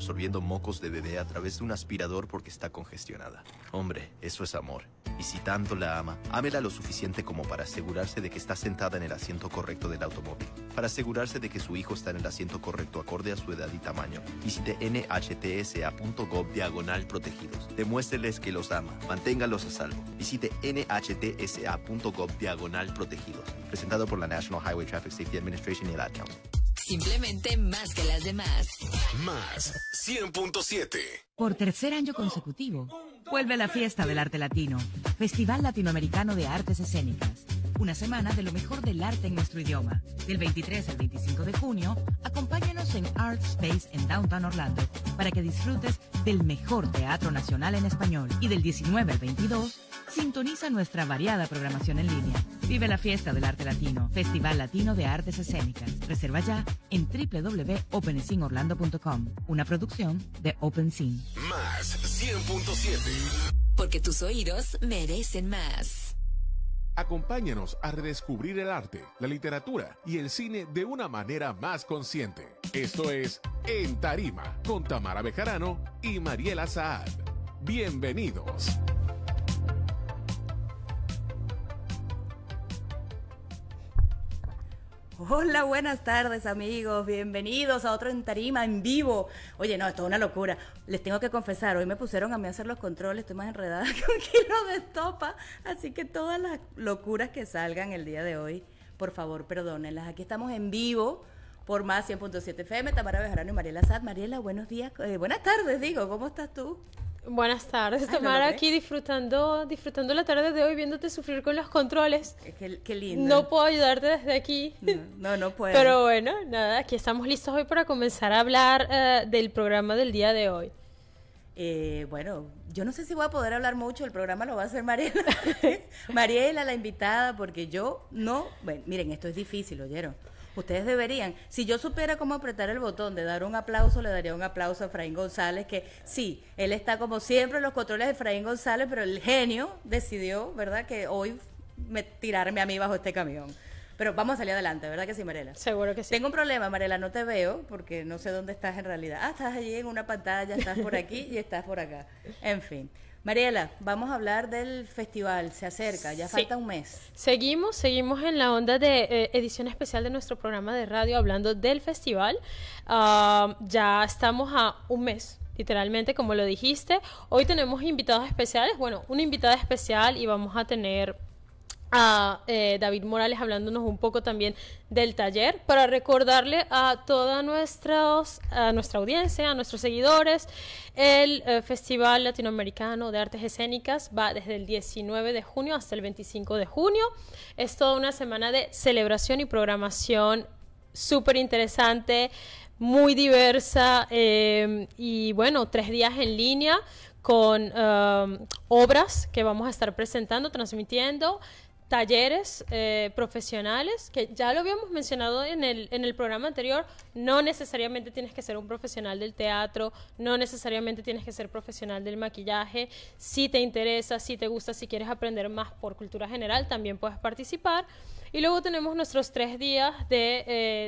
absorbiendo mocos de bebé a través de un aspirador porque está congestionada. Hombre, eso es amor. Y si tanto la ama, ámela lo suficiente como para asegurarse de que está sentada en el asiento correcto del automóvil, para asegurarse de que su hijo está en el asiento correcto acorde a su edad y tamaño. Visite nhtsa.gov diagonal protegidos. Demuéstreles que los ama. Manténgalos a salvo. Visite nhtsa.gov diagonal protegidos. Presentado por la National Highway Traffic Safety Administration y el Ad simplemente más que las demás. Más 100.7. Por tercer año consecutivo, vuelve la fiesta del arte latino, Festival Latinoamericano de Artes Escénicas una semana de lo mejor del arte en nuestro idioma. Del 23 al 25 de junio, acompáñanos en Art Space en Downtown Orlando para que disfrutes del mejor teatro nacional en español. Y del 19 al 22, sintoniza nuestra variada programación en línea. Vive la fiesta del arte latino, Festival Latino de Artes Escénicas. Reserva ya en www.opensinorlando.com, una producción de Open Más 100.7. Porque tus oídos merecen más. Acompáñanos a redescubrir el arte, la literatura y el cine de una manera más consciente. Esto es En Tarima con Tamara Bejarano y Mariela Saad. Bienvenidos. Hola, buenas tardes amigos, bienvenidos a otro en tarima en vivo. Oye, no, esto es una locura. Les tengo que confesar, hoy me pusieron a mí a hacer los controles, estoy más enredada que un kilo de estopa, así que todas las locuras que salgan el día de hoy, por favor, perdónenlas. Aquí estamos en vivo por más 100.7 FM, Tamara Bejarano y Mariela Sad. Mariela, buenos días, eh, buenas tardes, digo, ¿cómo estás tú? Buenas tardes, ah, aquí disfrutando, disfrutando la tarde de hoy, viéndote sufrir con los controles. Eh, qué, lindo. No puedo ayudarte desde aquí. No, no, puedo. Pero bueno, nada, aquí estamos listos hoy para comenzar a hablar eh, del programa del día de hoy. Eh, bueno, yo no sé si voy a poder hablar mucho, el programa lo va a hacer Mariela. Mariela, la invitada, porque yo no, bueno, miren, esto es difícil, oyeron. Ustedes deberían. Si yo supiera cómo apretar el botón de dar un aplauso, le daría un aplauso a Efraín González, que sí, él está como siempre en los controles de Efraín González, pero el genio decidió, ¿verdad?, que hoy me, tirarme a mí bajo este camión. Pero vamos a salir adelante, ¿verdad que sí, Marela? Seguro que sí. Tengo un problema, Marela, no te veo porque no sé dónde estás en realidad. Ah, estás allí en una pantalla, estás por aquí y estás por acá. En fin. Mariela, vamos a hablar del festival, se acerca, ya falta un mes. Seguimos, seguimos en la onda de eh, edición especial de nuestro programa de radio hablando del festival. Ah, ya estamos a un mes literalmente, como lo dijiste. Hoy tenemos invitados especiales, bueno, una invitada especial y vamos a tener a eh, David Morales hablándonos un poco también del taller para recordarle a toda a nuestra audiencia, a nuestros seguidores, el eh, Festival Latinoamericano de Artes Escénicas va desde el 19 de junio hasta el 25 de junio. Es toda una semana de celebración y programación súper interesante, muy diversa eh, y bueno, tres días en línea con obras que vamos a estar presentando, transmitiendo, talleres eh, profesionales, que ya lo habíamos mencionado en el, programa anterior, no necesariamente tienes que ser un profesional del teatro, no necesariamente tienes que ser profesional del maquillaje, si te interesa, si te gusta, si quieres aprender más por cultura general, también puedes participar. Y luego tenemos nuestros tres días de,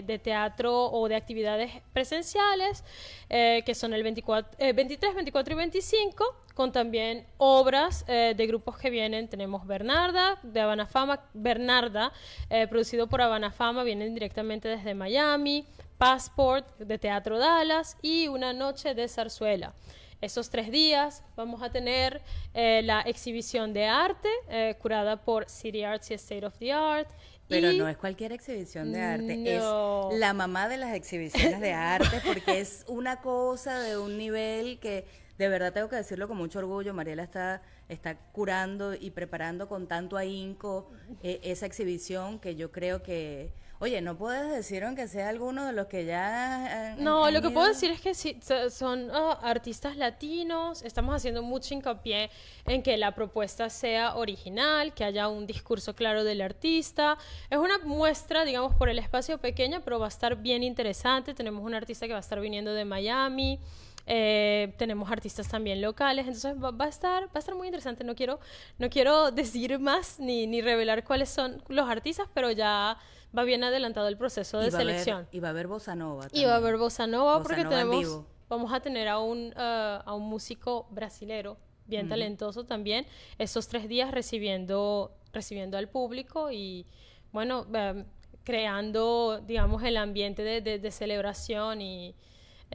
eh, teatro o de actividades presenciales, eh, que son el 24, 23, 24 y 25, con también obras eh, de grupos que vienen. Tenemos Bernarda, de Habana Fama, Bernarda, eh, producido por Habana Fama, vienen directamente desde Miami, Passport, de Teatro Dallas, y Una Noche de Zarzuela. Esos tres días vamos a tener eh, la exhibición de arte curada por City Arts y State of the Art, pero no es cualquier exhibición de arte, es la mamá de las exhibiciones de arte, porque es una cosa de un nivel que de verdad tengo que decirlo con mucho orgullo, Mariela está, está curando y preparando con tanto ahínco eh, esa exhibición que yo creo que... Oye, ¿no puedes decir aunque sea alguno de los que ya... no, lo que puedo decir es que son ah, artistas latinos, estamos haciendo mucho hincapié en que la propuesta sea original, que haya un discurso claro del artista. Es una muestra, digamos, por el espacio pequeño, pero va a estar bien interesante. Tenemos un artista que va a estar viniendo de Miami. Eh, tenemos artistas también locales, entonces va, a estar, va a estar muy interesante. No quiero, no quiero decir más ni, ni revelar cuáles son los artistas, pero ya va bien adelantado el proceso de selección. y va a haber bossa nova. También. Y va a haber bossa nova porque tenemos, vamos a tener a un, eh, a un músico brasilero bien talentoso también, esos tres días recibiendo, recibiendo al público y bueno, em, creando, digamos, el ambiente de, de, de celebración y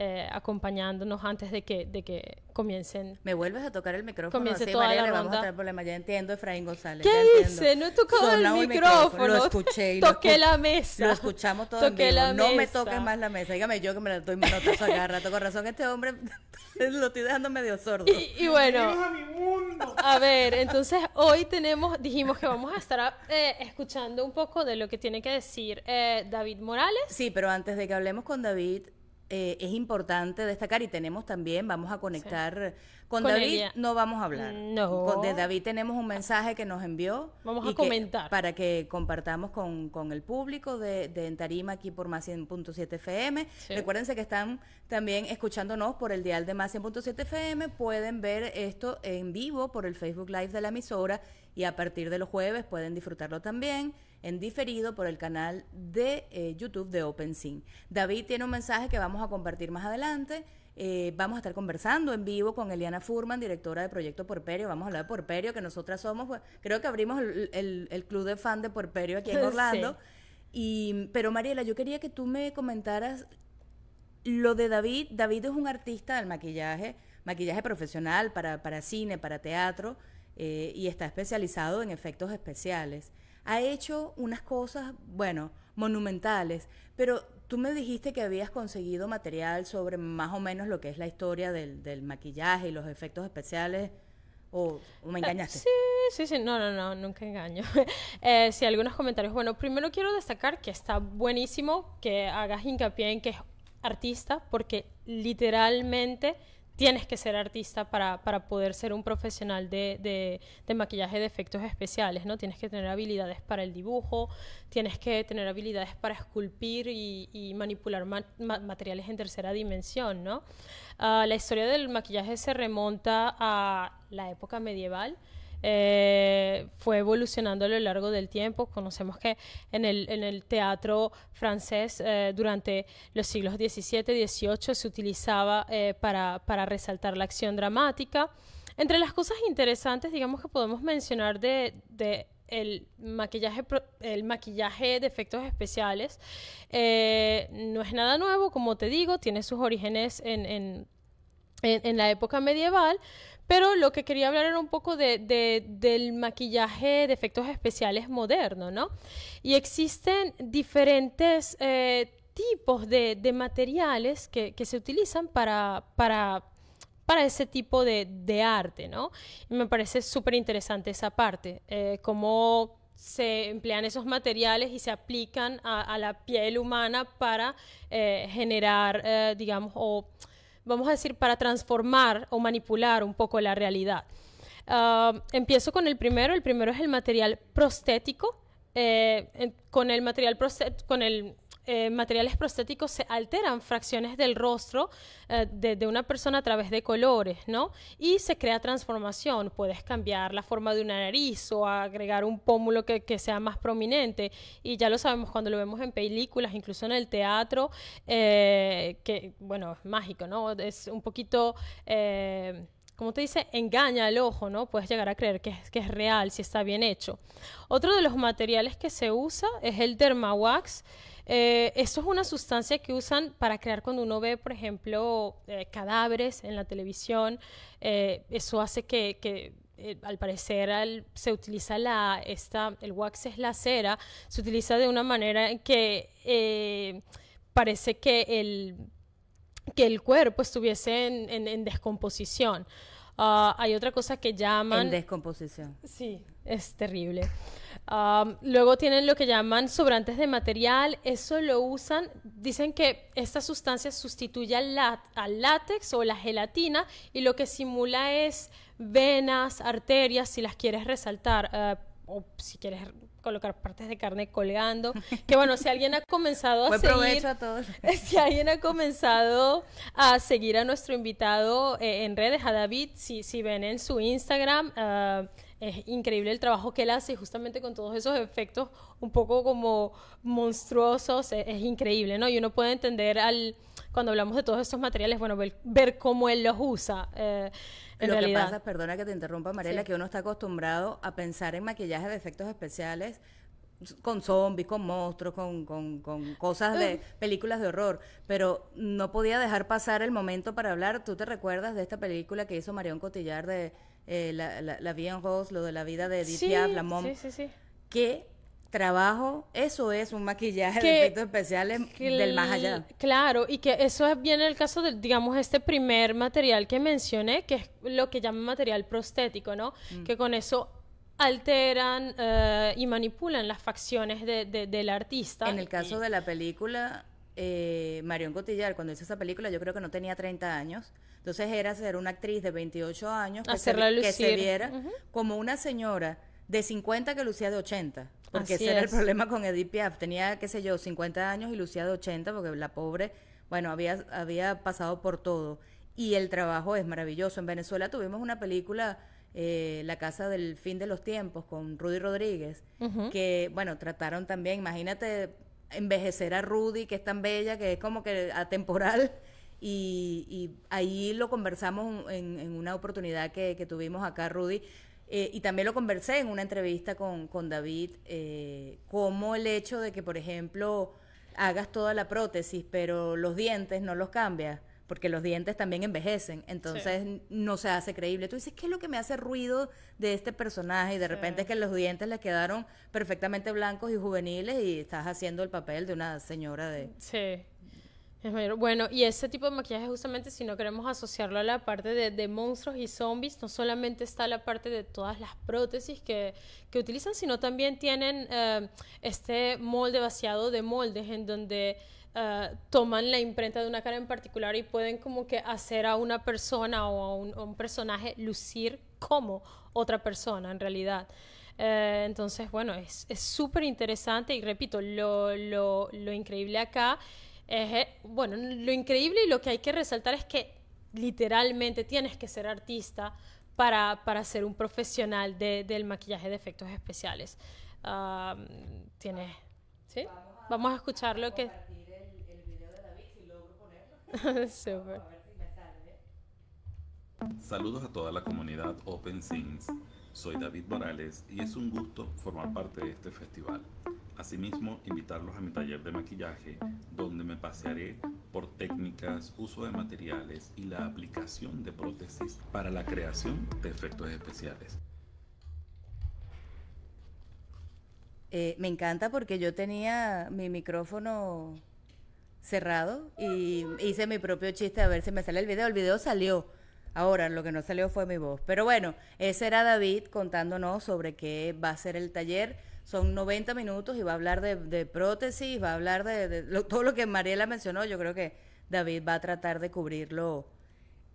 eh, acompañándonos antes de que, de que comiencen. Me vuelves a tocar el micrófono. Comience toda María, la le vamos a problema. Ya entiendo, Efraín González. ¿Qué dice? hice? No he tocado el micrófono. Lo escuché. Y Toqué lo la mesa. Lo escuchamos todo el mundo no me toques más la mesa. Dígame yo que me la estoy manotazo agarra. rato. Con razón, este hombre lo estoy dejando medio sordo. Y, bueno. A, mi mundo. a ver, entonces hoy tenemos, dijimos que vamos a estar eh, escuchando un poco de lo que tiene que decir eh, David Morales. Sí, pero antes de que hablemos con David, eh, es importante destacar y tenemos también, vamos a conectar con, David, no vamos a hablar. de David tenemos un mensaje que nos envió. Vamos a comentar. para que compartamos con, con el público de, de, Entarima aquí por más 100.7 FM. Recuerden Recuérdense que están también escuchándonos por el dial de más 100.7 FM. Pueden ver esto en vivo por el Facebook Live de la emisora y a partir de los jueves pueden disfrutarlo también en diferido por el canal de eh, YouTube de OpenSync. David tiene un mensaje que vamos a compartir más adelante. Eh, vamos a estar conversando en vivo con Eliana Furman, directora de Proyecto Porperio. Vamos a hablar de Porperio, que nosotras somos, pues, creo que abrimos el, club de fan de Porperio aquí en Orlando. Y, pero Mariela, yo quería que tú me comentaras lo de David. David es un artista del maquillaje, maquillaje profesional para, para cine, para teatro, eh, y está especializado en efectos especiales ha hecho unas cosas, bueno, monumentales, pero tú me dijiste que habías conseguido material sobre más o menos lo que es la historia del, del maquillaje y los efectos especiales. O, me ah, engañaste? Sí, sí, sí, no, no, no, nunca engaño. Eh, sí, algunos comentarios. Bueno, primero quiero destacar que está buenísimo que hagas hincapié en que es artista, porque literalmente tienes que ser artista para, poder ser un profesional de, maquillaje de efectos especiales, ¿no? Tienes que tener habilidades para el dibujo, tienes que tener habilidades para esculpir y, manipular materiales en tercera dimensión, ¿no? Ah, la historia del maquillaje se remonta a la época medieval, eh, fue evolucionando a lo largo del tiempo. Conocemos que en el, en el teatro francés eh, durante los siglos XVII y XVIII se utilizaba eh, para, para resaltar la acción dramática. Entre las cosas interesantes, digamos que podemos mencionar de, de el maquillaje, el maquillaje de efectos especiales eh, no es nada nuevo, como te digo, tiene sus orígenes en, en, en la época medieval, pero lo que quería hablar era un poco del maquillaje de efectos especiales moderno, ¿no? Y existen diferentes eh, tipos de, materiales que, se utilizan para, para ese tipo de, arte, ¿no? me parece súper interesante esa parte, eh, cómo se emplean esos materiales y se aplican a, la piel humana para eh, generar, digamos, o vamos a decir, para transformar o manipular un poco la realidad. Ah, empiezo con el primero, el primero es el material prostético. Eh, con el material prostético, con el eh, materiales prostéticos se alteran fracciones del rostro eh, de, una persona a través de colores, ¿no? Y se crea transformación. Puedes cambiar la forma de una nariz o agregar un pómulo que, sea más prominente. Y ya lo sabemos cuando lo vemos en películas, incluso en el teatro, eh, que, bueno, es mágico, ¿no? Es un poquito como te dice, engaña al ojo, ¿no? Puedes llegar a creer que es, que es, real si está bien hecho. Otro de los materiales que se usa es el dermawax, esto eh, eso es una sustancia que usan para crear cuando uno ve, por ejemplo, eh, cadáveres en la televisión. Eh, eso hace que, al parecer se utiliza la, esta, el wax es la cera, se utiliza de una manera en que parece que el, que el cuerpo estuviese en, descomposición. Ah, hay otra cosa que llaman... En descomposición. Sí, es terrible luego tienen lo que llaman sobrantes de material, eso lo usan, dicen que esta sustancia sustituye al, látex o la gelatina y lo que simula es venas, arterias, si las quieres resaltar eh, o si quieres colocar partes de carne colgando. Que bueno, si alguien ha comenzado a seguir. A Si alguien ha comenzado a seguir a nuestro invitado eh, en redes, a David, si, si ven en su Instagram. Eh, es increíble el trabajo que él hace justamente con todos esos efectos un poco como monstruosos, e, es, increíble, ¿no? Y uno puede entender al, cuando hablamos de todos estos materiales, bueno, ver, cómo él los usa. Eh, en realidad. que pasa, perdona que te interrumpa, Mariela, que uno está acostumbrado a pensar en maquillaje de efectos especiales con zombies, con monstruos, con, cosas de em. películas de horror, pero no podía dejar pasar el momento para hablar. ¿Tú te recuerdas de esta película que hizo Marión Cotillar de eh, la, la, la, Rose, lo de la vida de Edith la mom. Que trabajo, eso es un maquillaje de efectos especiales del más allá. Claro, y que eso es bien el caso de, digamos, este primer material que mencioné, que es lo que llaman material prostético, ¿no? Mm. Que con eso alteran eh, y manipulan las facciones del artista. En el caso de la película, eh, Marion Cotillar, cuando hizo esa película, yo creo que no tenía 30 años. Entonces era ser una actriz de 28 años que, se, que se, viera como una señora de 50 que lucía de 80. Porque ese era el problema con Edith Piaf. Tenía, qué sé yo, 50 años y lucía de 80 porque la pobre, bueno, había, había pasado por todo. Y el trabajo es maravilloso. En Venezuela tuvimos una película... Eh, la Casa del Fin de los Tiempos con Rudy Rodríguez, que, bueno, trataron también, imagínate envejecer a Rudy, que es tan bella, que es como que atemporal. Y, ahí lo conversamos en, una oportunidad que, tuvimos acá, Rudy. Eh, y también lo conversé en una entrevista con, David, eh, como el hecho de que, por ejemplo, hagas toda la prótesis, pero los dientes no los cambias porque los dientes también envejecen, entonces no se hace creíble. Tú dices, ¿qué es lo que me hace ruido de este personaje? Y de repente es que los dientes le quedaron perfectamente blancos y juveniles y estás haciendo el papel de una señora de... Sí. Bueno, y ese tipo de maquillaje justamente si no queremos asociarlo a la parte de, monstruos y zombies, no solamente está la parte de todas las prótesis que, que utilizan, sino también tienen eh, este molde vaciado de moldes en donde eh, toman la imprenta de una cara en particular y pueden como que hacer a una persona o a un, personaje lucir como otra persona en realidad. Eh, entonces, bueno, es súper interesante y repito, lo, increíble acá es, eh, bueno, lo increíble y lo que hay que resaltar es que literalmente tienes que ser artista para, para ser un profesional del maquillaje de efectos especiales. Ah, tienes, ¿sí? Vamos a escuchar lo que... Saludos a toda la comunidad Open Scenes. Soy David Morales y es un gusto formar parte de este festival. Asimismo, invitarlos a mi taller de maquillaje, donde me pasearé por técnicas, uso de materiales y la aplicación de prótesis para la creación de efectos especiales. Eh, me encanta porque yo tenía mi micrófono cerrado y hice mi propio chiste a ver si me sale el video. El video salió. Ahora, lo que no salió fue mi voz. Pero bueno, ese era David contándonos sobre qué va a ser el taller. Son 90 minutos y va a hablar de, prótesis, va a hablar de, todo lo que Mariela mencionó. Yo creo que David va a tratar de cubrirlo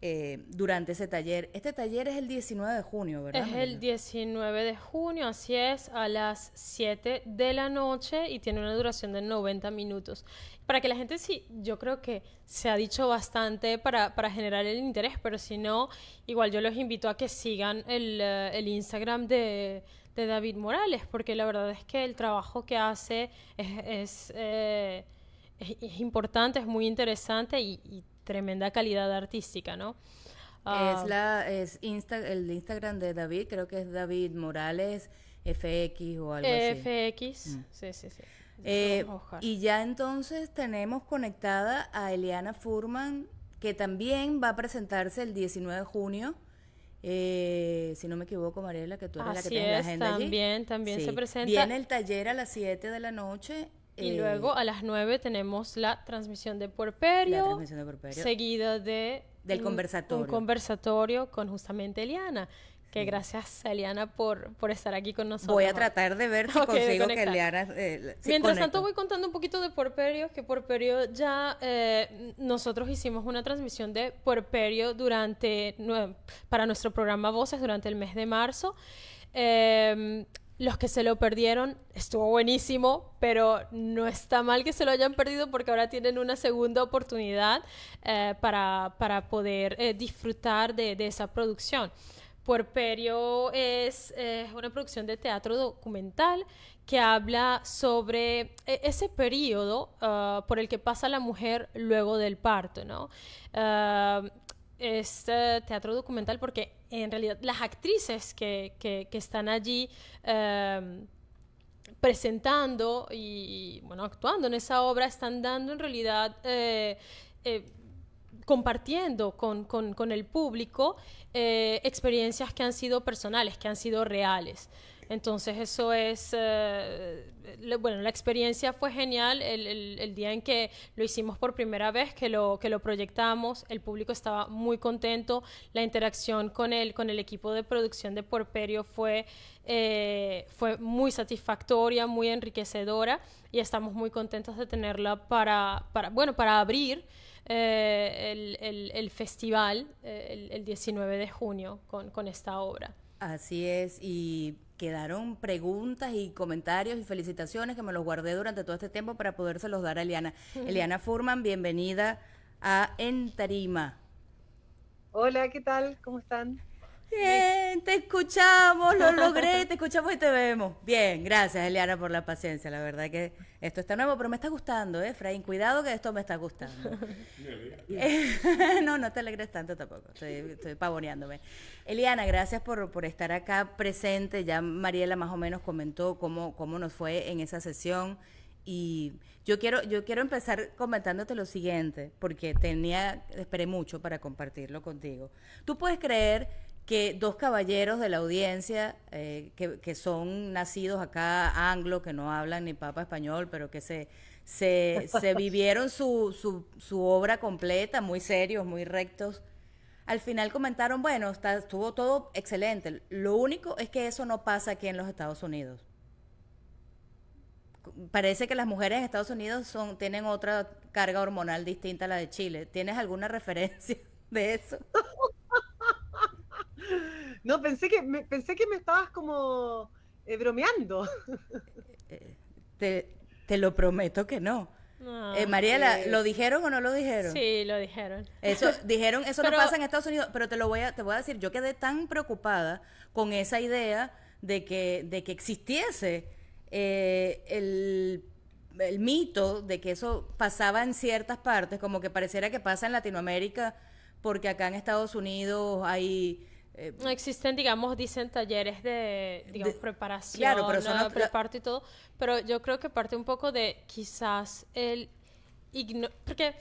eh, durante ese taller. Este taller es el 19 de junio, ¿verdad? Es el 19 de junio, así es, a las 7 de la noche y tiene una duración de 90 minutos. Para que la gente, sí, yo creo que se ha dicho bastante para, para generar el interés, pero si no, igual yo los invito a que sigan el, eh, el Instagram de, de David Morales, porque la verdad es que el trabajo que hace es, es, eh, importante, es muy interesante y, y tremenda calidad artística, ¿no? es ah, la es el Instagram de David, creo que es David Morales FX o algo FX, así. FX, mm. sí, sí, sí. Eh, y ya entonces tenemos conectada a Eliana Furman, que también va a presentarse el 19 de junio. Eh, si no me equivoco, Mariela, que tú eres la que tiene la agenda. También, también se presenta. Viene el taller a las 7 de la noche y eh, luego a las 9 tenemos la transmisión de porperio La transmisión de Seguida de. Del conversatorio. Un conversatorio con justamente Eliana. Que gracias, Eliana, por, por estar aquí con nosotros. Voy a tratar de ver si consigo que Eliana. Eh, Mientras tanto, voy contando un poquito de porperio Que porperio ya. Eh, nosotros hicimos una transmisión de porperio durante. Para nuestro programa Voces durante el mes de marzo. Eh, los que se lo perdieron, estuvo buenísimo, pero no está mal que se lo hayan perdido porque ahora tienen una segunda oportunidad eh, para, poder eh, disfrutar de, esa producción. Puerperio es una producción de teatro documental que habla sobre e, ese periodo eh, por el que pasa la mujer luego del parto, ¿no? este teatro documental porque en realidad las actrices que, están allí em, presentando y, bueno, actuando en esa obra están dando en realidad... Eh, eh, compartiendo con, el público eh, experiencias que han sido personales, que han sido reales. Entonces eso es, eh, bueno, la experiencia fue genial el, día en que lo hicimos por primera vez, que lo, que lo proyectamos, el público estaba muy contento, la interacción con el, con el equipo de producción de Porperio fue, eh, fue muy satisfactoria, muy enriquecedora y estamos muy contentos de tenerla para, bueno, para abrir. Eh, el, festival el, 19 de junio con esta obra. Así es, y quedaron preguntas y comentarios y felicitaciones que me los guardé durante todo este tiempo para podérselos dar a Eliana. Eliana Furman, bienvenida a Entarima. Hola, ¿qué tal? ¿Cómo están? Bien, te escuchamos, lo logré, te escuchamos y te vemos. Bien, gracias Eliana por la paciencia, la verdad que esto está nuevo, pero me está gustando, ¿eh, Fraín, cuidado que esto me está gustando. Eh, no, no te alegres tanto tampoco, estoy, estoy pavoneándome. Eliana, gracias por, por, estar acá presente, ya Mariela más o menos comentó cómo, cómo nos fue en esa sesión. Y yo quiero, yo quiero empezar comentándote lo siguiente, porque tenía, esperé mucho para compartirlo contigo. Tú puedes creer que dos caballeros de la audiencia eh, que, son nacidos acá anglo, que no hablan ni papa español, pero que se, se, vivieron su, su, obra completa, muy serios, muy rectos. Al final comentaron, bueno, estuvo todo excelente. Lo único es que eso no pasa aquí en los Estados Unidos. Parece que las mujeres en Estados Unidos son, tienen otra carga hormonal distinta a la de Chile. ¿Tienes alguna referencia de eso? No, pensé que me, pensé que me estabas como eh, bromeando. Eh, eh, te, lo prometo que no. Mariela, ¿lo dijeron o no lo dijeron? Sí, lo dijeron. Eso, dijeron, eso no pasa en Estados Unidos, pero te lo voy a, te voy a decir, yo quedé tan preocupada con esa idea de que, de que existiese el el mito de que eso pasaba en ciertas partes, como que pareciera que pasa en Latinoamérica, porque acá en Estados Unidos hay eh, no existen, digamos, dicen talleres de, digamos, de, preparación, y todo, pero yo creo que parte un poco de quizás el porque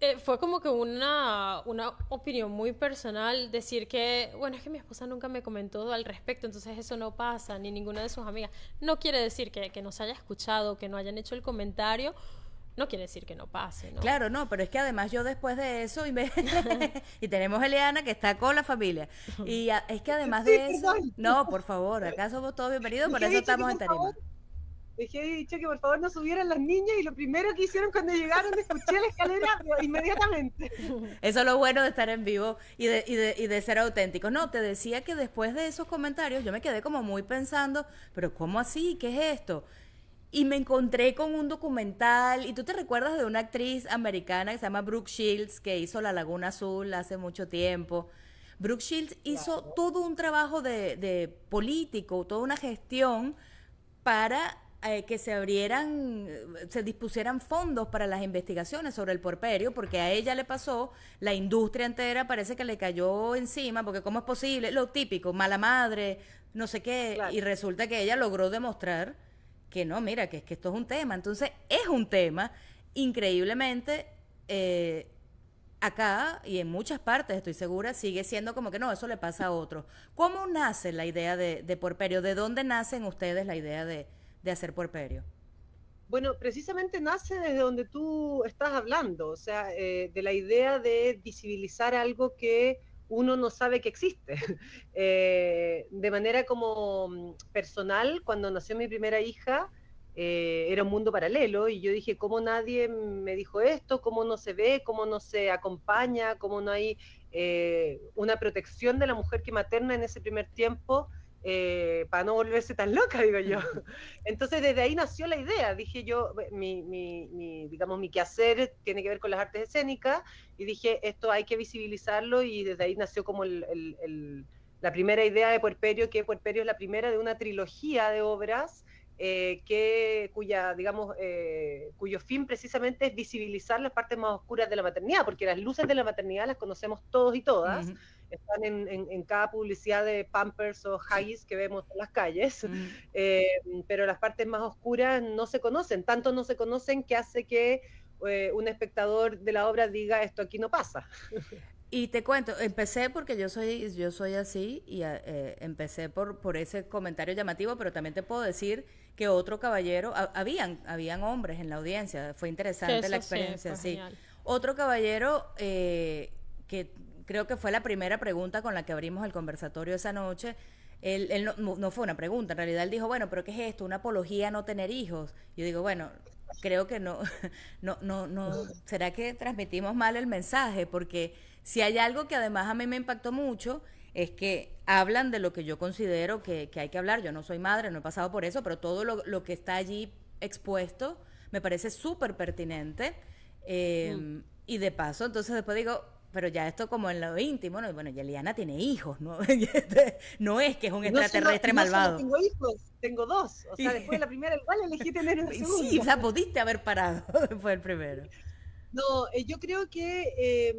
eh, fue como que una, una opinión muy personal decir que, bueno, es que mi esposa nunca me comentó al respecto, entonces eso no pasa, ni ninguna de sus amigas. No quiere decir que, que nos haya escuchado, que no hayan hecho el comentario, no quiere decir que no pase, ¿no? Claro, no, pero es que además yo después de eso, y, me... y tenemos a Eliana que está con la familia, y es que además de eso, no, por favor, acaso somos todos bienvenidos, por eso estamos en tarima. Dejé dicho que por favor no subieran las niñas y lo primero que hicieron cuando llegaron escuché la escalera inmediatamente. Eso es lo bueno de estar en vivo y de, y, de, y de ser auténticos. No, te decía que después de esos comentarios yo me quedé como muy pensando, pero ¿cómo así? ¿Qué es esto? y me encontré con un documental, y tú te recuerdas de una actriz americana que se llama Brooke Shields, que hizo La Laguna Azul hace mucho tiempo. Brooke Shields hizo todo un trabajo de, político, toda una gestión para eh, que se abrieran, se dispusieran fondos para las investigaciones sobre el porperio, porque a ella le pasó, la industria entera parece que le cayó encima, porque ¿cómo es posible? Lo típico, mala madre, no sé qué, y resulta que ella logró demostrar que no, mira, que es que esto es un tema. Entonces, es un tema, increíblemente, eh, acá y en muchas partes, estoy segura, sigue siendo como que no, eso le pasa a otro. ¿Cómo nace la idea de, porperio? ¿De dónde nacen ustedes la idea de, hacer porperio? Bueno, precisamente nace desde donde tú estás hablando, o sea, eh, de la idea de visibilizar algo que uno no sabe que existe. Eh, de manera como mm, personal, cuando nació mi primera hija, eh, era un mundo paralelo y yo dije, ¿cómo nadie me dijo esto? ¿Cómo no se ve? ¿Cómo no se acompaña? ¿Cómo no hay eh, una protección de la mujer que materna en ese primer tiempo? Eh, para no volverse tan loca, digo yo. Entonces desde ahí nació la idea, dije yo, mi, mi, digamos, mi quehacer tiene que ver con las artes escénicas y dije, esto hay que visibilizarlo y desde ahí nació como el, la primera idea de Puerperio, que Puerperio es la primera de una trilogía de obras eh, que, cuya, digamos, eh, cuyo fin precisamente es visibilizar las partes más oscuras de la maternidad, porque las luces de la maternidad las conocemos todos y todas. Están en, cada publicidad de Pampers o Haggis que vemos en las calles, eh, pero las partes más oscuras no se conocen, tanto no se conocen que hace que un espectador de la obra diga esto aquí no pasa. Y te cuento, empecé porque yo soy, yo soy así y eh, empecé por, por ese comentario llamativo, pero también te puedo decir que otro caballero, habían, habían hombres en la audiencia, fue interesante la experiencia, sí. Otro caballero eh, que creo que fue la primera pregunta con la que abrimos el conversatorio esa noche, él, no, fue una pregunta, en realidad él dijo, bueno, pero ¿qué es esto? ¿Una apología a no tener hijos? Yo digo, bueno, creo que no, no, no, no, ¿será que transmitimos mal el mensaje? Porque si hay algo que además a mí me impactó mucho, es que hablan de lo que yo considero que, que hay que hablar. Yo no soy madre, no he pasado por eso, pero todo lo, lo que está allí expuesto me parece súper pertinente. Eh, mm. Y de paso, entonces después digo, pero ya esto como en lo íntimo, ¿no? bueno, Yeliana tiene hijos, ¿no? Este, no es que es un extraterrestre malvado. No tengo hijos, tengo dos. O sea, después de la primera igual elegí tener un segundo. Sí, o sea, pudiste haber parado después del primero. No, eh, yo creo que, em,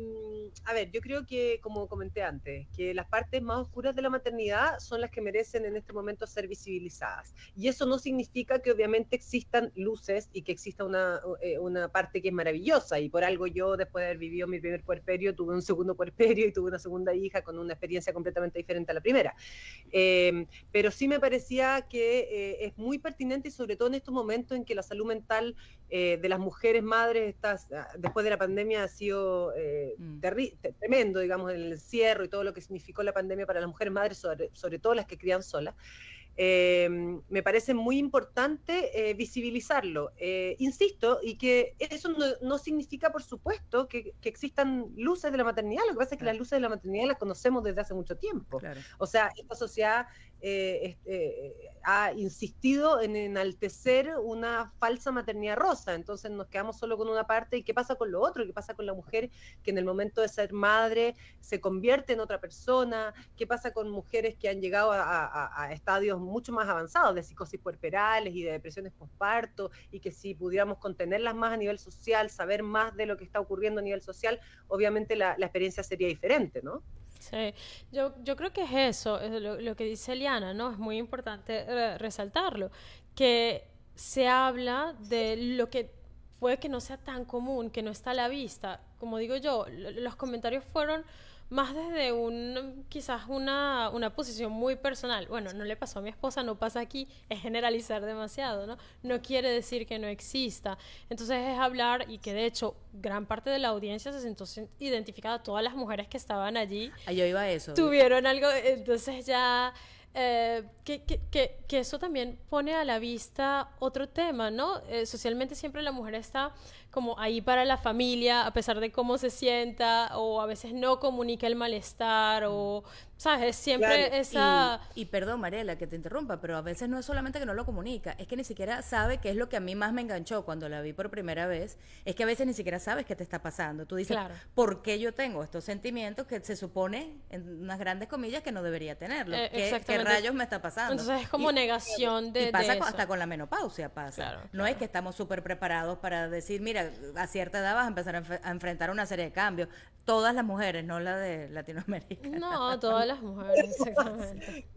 a ver, yo creo que, como comenté antes, que las partes más oscuras de la maternidad son las que merecen en este momento ser visibilizadas. Y eso no significa que obviamente existan luces y que exista una, eh, una parte que es maravillosa. Y por algo yo, después de haber vivido mi primer puerperio, tuve un segundo puerperio y tuve una segunda hija con una experiencia completamente diferente a la primera. Em, pero sí me parecía que eh, es muy pertinente sobre todo en estos momentos en que la salud mental de las mujeres madres está después de la pandemia ha sido eh, mm. tremendo, digamos, el encierro y todo lo que significó la pandemia para las mujeres madres, sobre, todo las que crían solas. Em, me parece muy importante eh, visibilizarlo, eh, insisto, y que eso no, significa, por supuesto, que, existan luces de la maternidad, lo que pasa es que las luces de la maternidad las conocemos desde hace mucho tiempo. O sea, esta sociedad eh, este, eh, ha insistido en enaltecer una falsa maternidad rosa. Entonces nos quedamos solo con una parte. ¿Y qué pasa con lo otro? ¿Qué pasa con la mujer que en el momento de ser madre se convierte en otra persona? ¿Qué pasa con mujeres que han llegado a, estadios mucho más avanzados de psicosis puerperales y de depresiones postparto? Y que si pudiéramos contenerlas más a nivel social, saber más de lo que está ocurriendo a nivel social, obviamente la, la experiencia sería diferente, ¿no? Sí, yo, yo creo que es eso, lo, que dice Eliana, ¿no? Es muy importante eh, resaltarlo, que se habla de lo que puede que no sea tan común, que no está a la vista. Como digo yo, los comentarios fueron más desde un, quizás una, una posición muy personal. Bueno, no le pasó a mi esposa, no pasa aquí, es generalizar demasiado, ¿no? No quiere decir que no exista. Entonces es hablar y que de hecho gran parte de la audiencia se sintió identificada, todas las mujeres que estaban allí. Ah, yo iba eso. Tuvieron algo, entonces ya... Eh, que, que, que, eso también pone a la vista otro tema, ¿no? Eh, socialmente siempre la mujer está como ahí para la familia, a pesar de cómo se sienta, o a veces no comunica el malestar, o, ¿sabes? Siempre esa... Y, perdón, Mariela, que te interrumpa, pero a veces no es solamente que no lo comunica, es que ni siquiera sabe qué es lo que a mí más me enganchó cuando la vi por primera vez, es que a veces ni siquiera sabes qué te está pasando. Tú dices, claro. ¿por qué yo tengo estos sentimientos que se supone, en unas grandes comillas, que no debería tenerlos? Eh, ¿Qué, rayos me está pasando? Entonces es como negación de... pasa hasta con la menopausia, pasa. no es que estamos súper preparados para decir, mira, a cierta edad vas a empezar a, enfrentar una serie de cambios. Todas las mujeres, no la de Latinoamérica. No, todas las mujeres,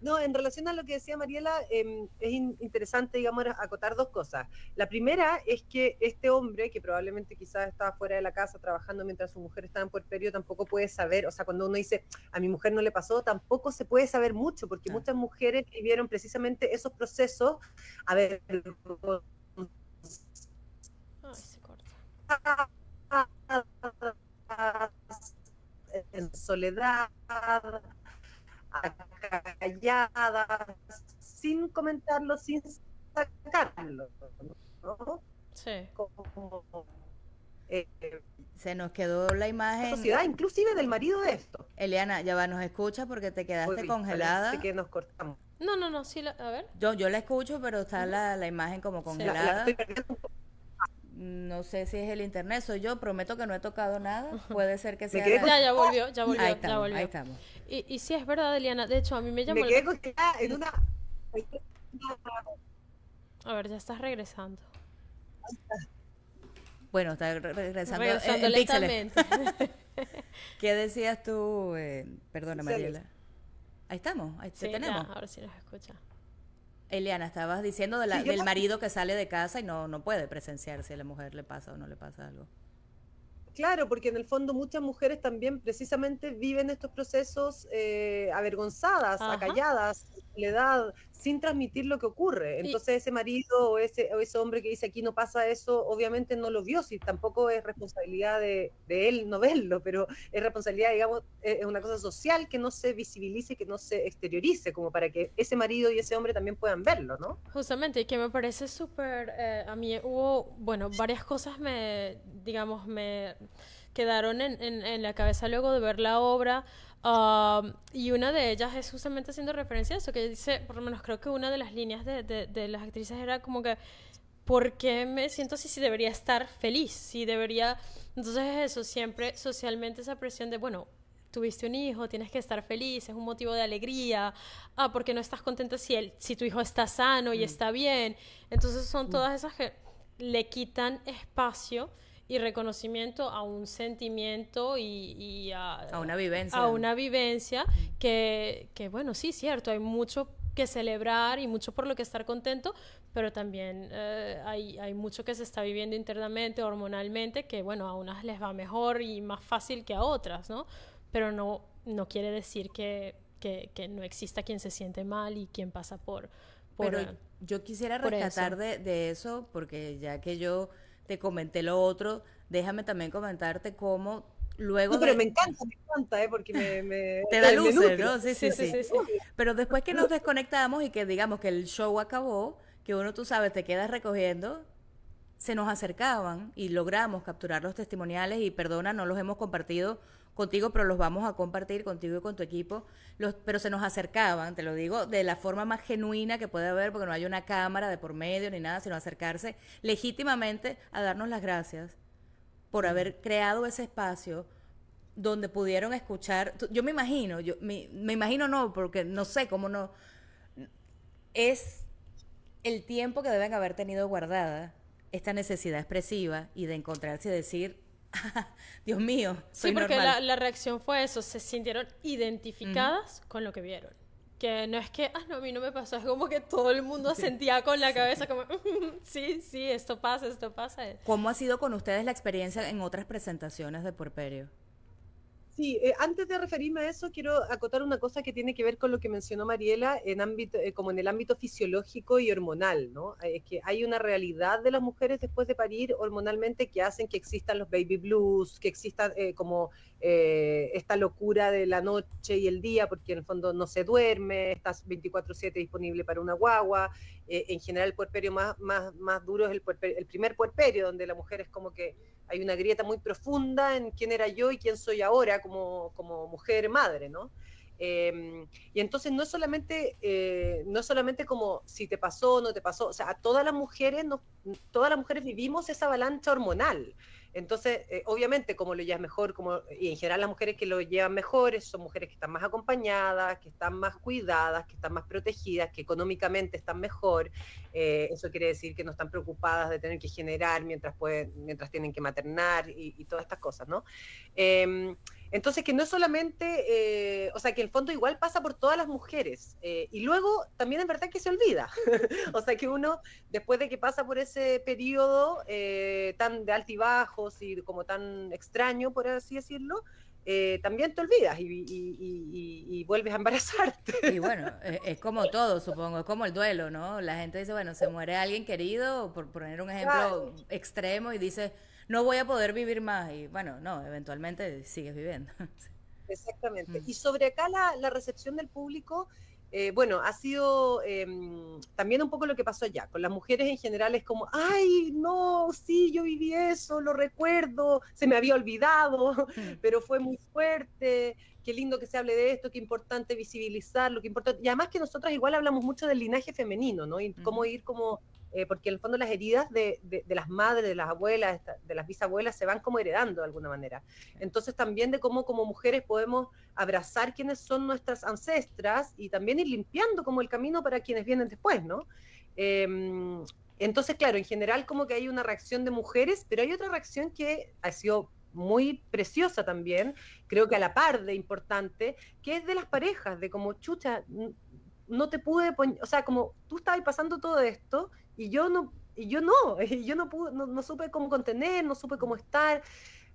No, en relación a lo que decía Mariela, em, es interesante, digamos, acotar dos cosas. La primera es que este hombre, que probablemente quizás estaba fuera de la casa trabajando mientras su mujer estaba en puerperio, tampoco puede saber, o sea, cuando uno dice, a mi mujer no le pasó, tampoco se puede saber mucho, porque muchas mujeres vivieron precisamente esos procesos, a ver, en soledad, callada sin comentarlo, sin sacarlo. Eh, se nos quedó la imagen. Sociedad, inclusive del marido de esto. Eliana, ya va, nos escucha porque te quedaste congelada. que nos cortamos. No, no, no, sí, a ver. Yo, yo la escucho, pero está la, imagen como congelada. No sé si es el internet, soy yo, prometo que no he tocado nada. Puede ser que sea. Ya, ya volvió, ¡Ah! ya volvió, ya volvió. Ahí estamos. Y, y sí, es verdad, Eliana. De hecho, a mí me llamó. Me quedé la... Ah, en una. A ver, ya estás regresando. Bueno, está regresando, regresando eh, ¿Qué decías tú? Eh, perdona, Mariela. Ahí estamos, ahí tenemos. ahora sí nos escucha. Eliana, estabas diciendo del marido que sale de casa y no, no puede presenciar si a la mujer le pasa o no le pasa algo. Claro, porque en el fondo muchas mujeres también precisamente viven estos procesos eh, avergonzadas, acalladas, la edad sin transmitir lo que ocurre. Entonces ese marido o ese, ese hombre que dice aquí no pasa eso, obviamente no lo vio, si tampoco es responsabilidad de, él no verlo, pero es responsabilidad, digamos, es una cosa social que no se visibilice, que no se exteriorice, como para que ese marido y ese hombre también puedan verlo, ¿no? Justamente, que me parece súper, eh, a mí hubo, bueno, varias cosas me, digamos, me quedaron en, en, la cabeza luego de ver la obra. Um, y una de ellas es justamente haciendo referencia a eso, que dice, por lo menos creo que una de las líneas de, de, las actrices era como que, ¿por qué me siento así si debería estar feliz? Si debería... Entonces eso, siempre socialmente esa presión de, bueno, tuviste un hijo, tienes que estar feliz, es un motivo de alegría, ah, qué no estás contenta si, si tu hijo está sano y mm. está bien. Entonces son mm. todas esas que le quitan espacio y reconocimiento a un sentimiento y, a, a, una vivencia. A una vivencia que, que, bueno, sí, cierto, hay mucho que celebrar y mucho por lo que estar contento, pero también eh, hay, hay, mucho que se está viviendo internamente, hormonalmente, que bueno, a unas les va mejor y más fácil que a otras, ¿no? Pero no, no quiere decir que, que, no exista quien se siente mal y quien pasa por... por pero eh, yo quisiera rescatar De, de eso, porque ya que yo te comenté lo otro, déjame también comentarte cómo luego... No, pero me encanta, me encanta, ¿eh? porque me... te da luces, ¿no? Sí sí sí, sí sí, sí, Pero después que nos desconectamos y que digamos que el show acabó, que uno, tú sabes, te quedas recogiendo, se nos acercaban y logramos capturar los testimoniales y perdona, no los hemos compartido contigo, pero los vamos a compartir contigo y con tu equipo. pero se nos acercaban, te lo digo, de la forma más genuina que puede haber, porque no hay una cámara de por medio ni nada, sino acercarse legítimamente a darnos las gracias por haber creado ese espacio donde pudieron escuchar. Yo me imagino, yo me, me imagino no, porque no sé cómo no. Es el tiempo que deben haber tenido guardada esta necesidad expresiva y de encontrarse y decir, Dios mío. sí, porque la, reacción fue eso, se sintieron identificadas con lo que vieron. Que no es que, ah, no, a mí no me pasó, es como que todo el mundo sentía con la cabeza como, sí, sí, esto pasa, esto pasa. ¿Cómo ha sido con ustedes la experiencia en otras presentaciones de Porperio? Sí, eh, antes de referirme a eso, quiero acotar una cosa que tiene que ver con lo que mencionó Mariela, en ámbito, eh, como en el ámbito fisiológico y hormonal, ¿no? Eh, es que hay una realidad de las mujeres después de parir hormonalmente que hacen que existan los baby blues, que exista como esta locura de la noche y el día, porque en el fondo no se duerme, estás 24/7 disponible para una guagua. en general, el puerperio más, más, más duro es el, el primer puerperio, donde la mujer es como que hay una grieta muy profunda en quién era yo y quién soy ahora como, mujer madre, ¿no? Em, y entonces no es solamente, eh, no solamente como si te pasó o no te pasó, o sea, a todas las mujeres, todas las mujeres vivimos esa avalancha hormonal. Entonces, eh, obviamente, como lo llevas mejor, como, y en general las mujeres que lo llevan mejor son mujeres que están más acompañadas, que están más cuidadas, que están más protegidas, que económicamente están mejor. Eh, eso quiere decir que no están preocupadas de tener que generar mientras, pueden, mientras tienen que maternar y, todas estas cosas, ¿no? Em, entonces, que no es solamente, eh, o sea, que el fondo igual pasa por todas las mujeres. Eh, y luego también es verdad que se olvida. o sea, que uno, después de que pasa por ese periodo eh, tan de altibajos y como tan extraño, por así decirlo, también te olvidas y, vuelves a embarazarte. Y bueno, es, como todo, supongo, es como el duelo, ¿no? La gente dice, bueno, se muere alguien querido, por poner un ejemplo extremo, y dice, no voy a poder vivir más. Y bueno, no, eventualmente sigues viviendo. Exactamente. Mm. Y sobre acá la, recepción del público, eh, bueno, ha sido em, también un poco lo que pasó allá. Con las mujeres en general es como, ay, no, sí, yo viví eso, lo recuerdo, se me había olvidado, mm. pero fue muy fuerte, qué lindo que se hable de esto, qué importante visibilizarlo, qué importante... Y además que nosotras igual hablamos mucho del linaje femenino, ¿no? Y cómo ir como eh, porque en el fondo las heridas de, las madres, de las abuelas, de las bisabuelas se van como heredando de alguna manera. Entonces también de cómo como mujeres podemos abrazar quienes son nuestras ancestras y también ir limpiando como el camino para quienes vienen después, ¿no? Em, entonces, claro, en general como que hay una reacción de mujeres, pero hay otra reacción que ha sido muy preciosa también, creo que a la par de importante, que es de las parejas, de como chucha, no te pude poner, o sea, como tú estabas pasando todo esto y yo no, y yo no, y yo no, pude, no, supe cómo contener, no supe cómo estar.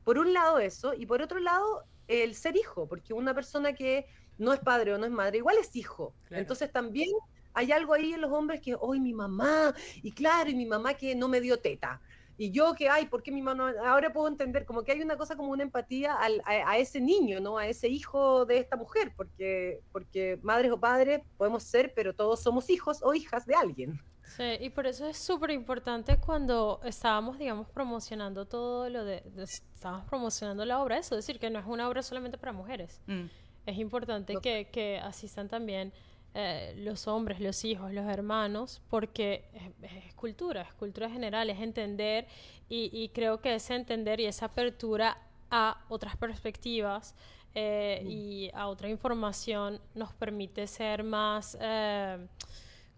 Por un lado eso, y por otro lado el ser hijo, porque una persona que no es padre o no es madre, igual es hijo. Entonces también hay algo ahí en los hombres que, hoy mi mamá, y claro, y mi mamá que no me dio teta, y yo que, ay, ¿por qué mi mano? Ahora puedo entender, como que hay una cosa como una empatía al, a, ese niño, ¿no? A ese hijo de esta mujer, porque, porque madres o padres podemos ser, pero todos somos hijos o hijas de alguien. Sí, y por eso es súper importante cuando estábamos, digamos, promocionando todo lo de, estábamos promocionando la obra, eso, decir, que no es una obra solamente para mujeres. Mm. Es importante que, que asistan también eh, los hombres, los hijos, los hermanos, porque es, cultura, es cultura general, es entender y, creo que ese entender y esa apertura a otras perspectivas eh, mm. y a otra información nos permite ser más... Eh,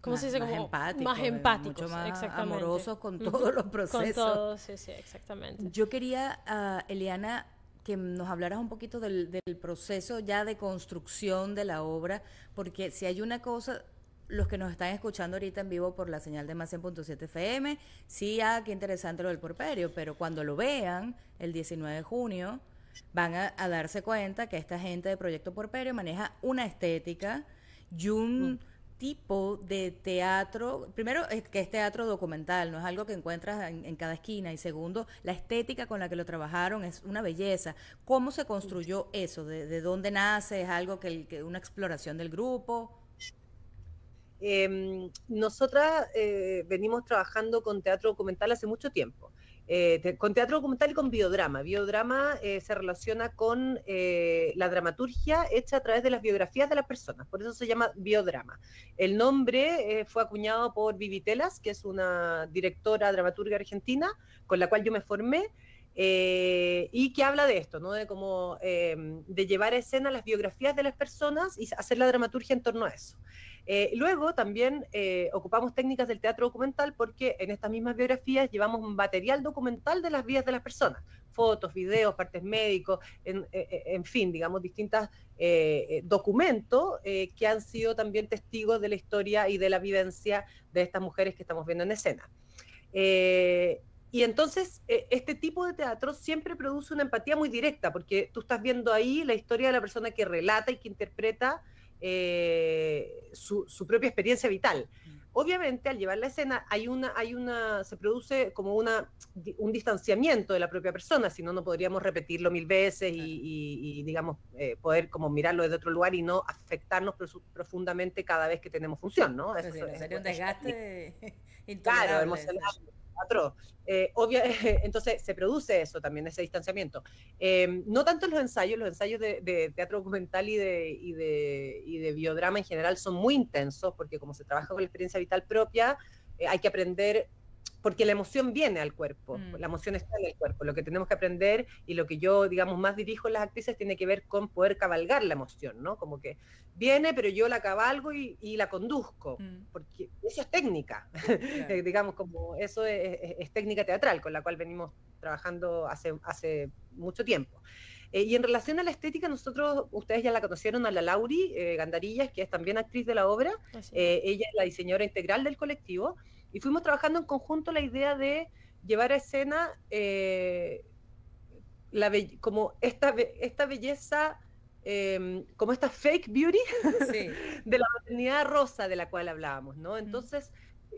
¿Cómo se dice? Más empáticos. Eh, mucho más amorosos con todos los procesos. Con todos, sí, sí, exactamente. Yo quería, ah, Eliana, que nos hablaras un poquito del, proceso ya de construcción de la obra, porque si hay una cosa, los que nos están escuchando ahorita en vivo por la señal de más 100.7 FM, sí, ah, qué interesante lo del porperio, pero cuando lo vean el 19 de junio, van a, darse cuenta que esta gente de Proyecto Porperio maneja una estética y un... Mm tipo de teatro, primero eh, que es teatro documental, no es algo que encuentras en, cada esquina y segundo, la estética con la que lo trabajaron es una belleza. ¿Cómo se construyó eso? ¿De, dónde nace? ¿Es algo que, que una exploración del grupo? Em, nosotras eh, venimos trabajando con teatro documental hace mucho tiempo. Eh, con teatro documental y con biodrama. Biodrama eh, se relaciona con eh, la dramaturgia hecha a través de las biografías de las personas, por eso se llama biodrama. El nombre fue acuñado por Vivitelas, que es una directora dramaturga argentina con la cual yo me formé. y que habla de esto, de de llevar a escena las biografías de las personas y hacer la dramaturgia en torno a eso. Eh, luego también eh, ocupamos técnicas del teatro documental porque en estas mismas biografías llevamos un material documental de las vidas de las personas, fotos, videos, partes médicos, en, eh, en fin, digamos, distintos documentos que han sido también testigos de la historia y de la vivencia de estas mujeres que estamos viendo en escena. Y entonces, este tipo de teatro siempre produce una empatía muy directa, porque tú estás viendo ahí la historia de la persona que relata y que interpreta eh, su, propia experiencia vital. Mm. Obviamente, al llevar la escena, hay una, hay una, se produce como una, un distanciamiento de la propia persona, si no, no podríamos repetirlo mil veces y, digamos, eh, poder como mirarlo desde otro lugar y no afectarnos profundamente cada vez que tenemos función, ¿no? sería un desgaste claro, emocional teatro. Eh, entonces se produce eso también, ese distanciamiento. Em, no tanto los ensayos, los ensayos de, teatro documental y de, y, de, y de, biodrama en general son muy intensos, porque como se trabaja con la experiencia vital propia, eh, hay que aprender porque la emoción viene al cuerpo, mm. la emoción está en el cuerpo. Lo que tenemos que aprender y lo que yo, digamos, más dirijo en las actrices tiene que ver con poder cabalgar la emoción, ¿no? Como que viene, pero yo la cabalgo y, la conduzco, mm. porque eso es técnica, eh, digamos, como eso es, técnica teatral con la cual venimos trabajando hace, hace mucho tiempo. Eh, y en relación a la estética, nosotros, ustedes ya la conocieron a la Lauri eh, Gandarillas, que es también actriz de la obra, ella es la diseñadora integral del colectivo. Y fuimos trabajando en conjunto la idea de llevar a escena eh, la como esta, esta belleza, em, como esta fake beauty de la maternidad rosa de la cual hablábamos, ¿no? Entonces,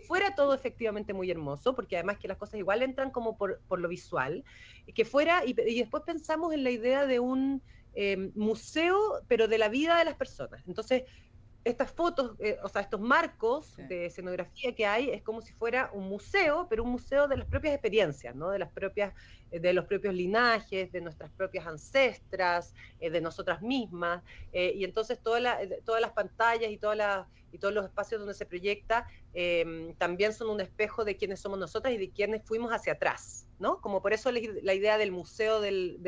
fuera todo efectivamente muy hermoso, porque además que las cosas igual entran como por, lo visual, que fuera, y, después pensamos en la idea de un em, museo, pero de la vida de las personas. Entonces, estas fotos, eh, o sea, estos marcos de escenografía que hay es como si fuera un museo, pero un museo de las propias experiencias, ¿no? De las propias, eh, de los propios linajes, de nuestras propias ancestras, eh, de nosotras mismas, y entonces toda todas las pantallas y todas las y todos los espacios donde se proyecta em, también son un espejo de quiénes somos nosotras y de quiénes fuimos hacia atrás, ¿no? Como por eso la idea del museo del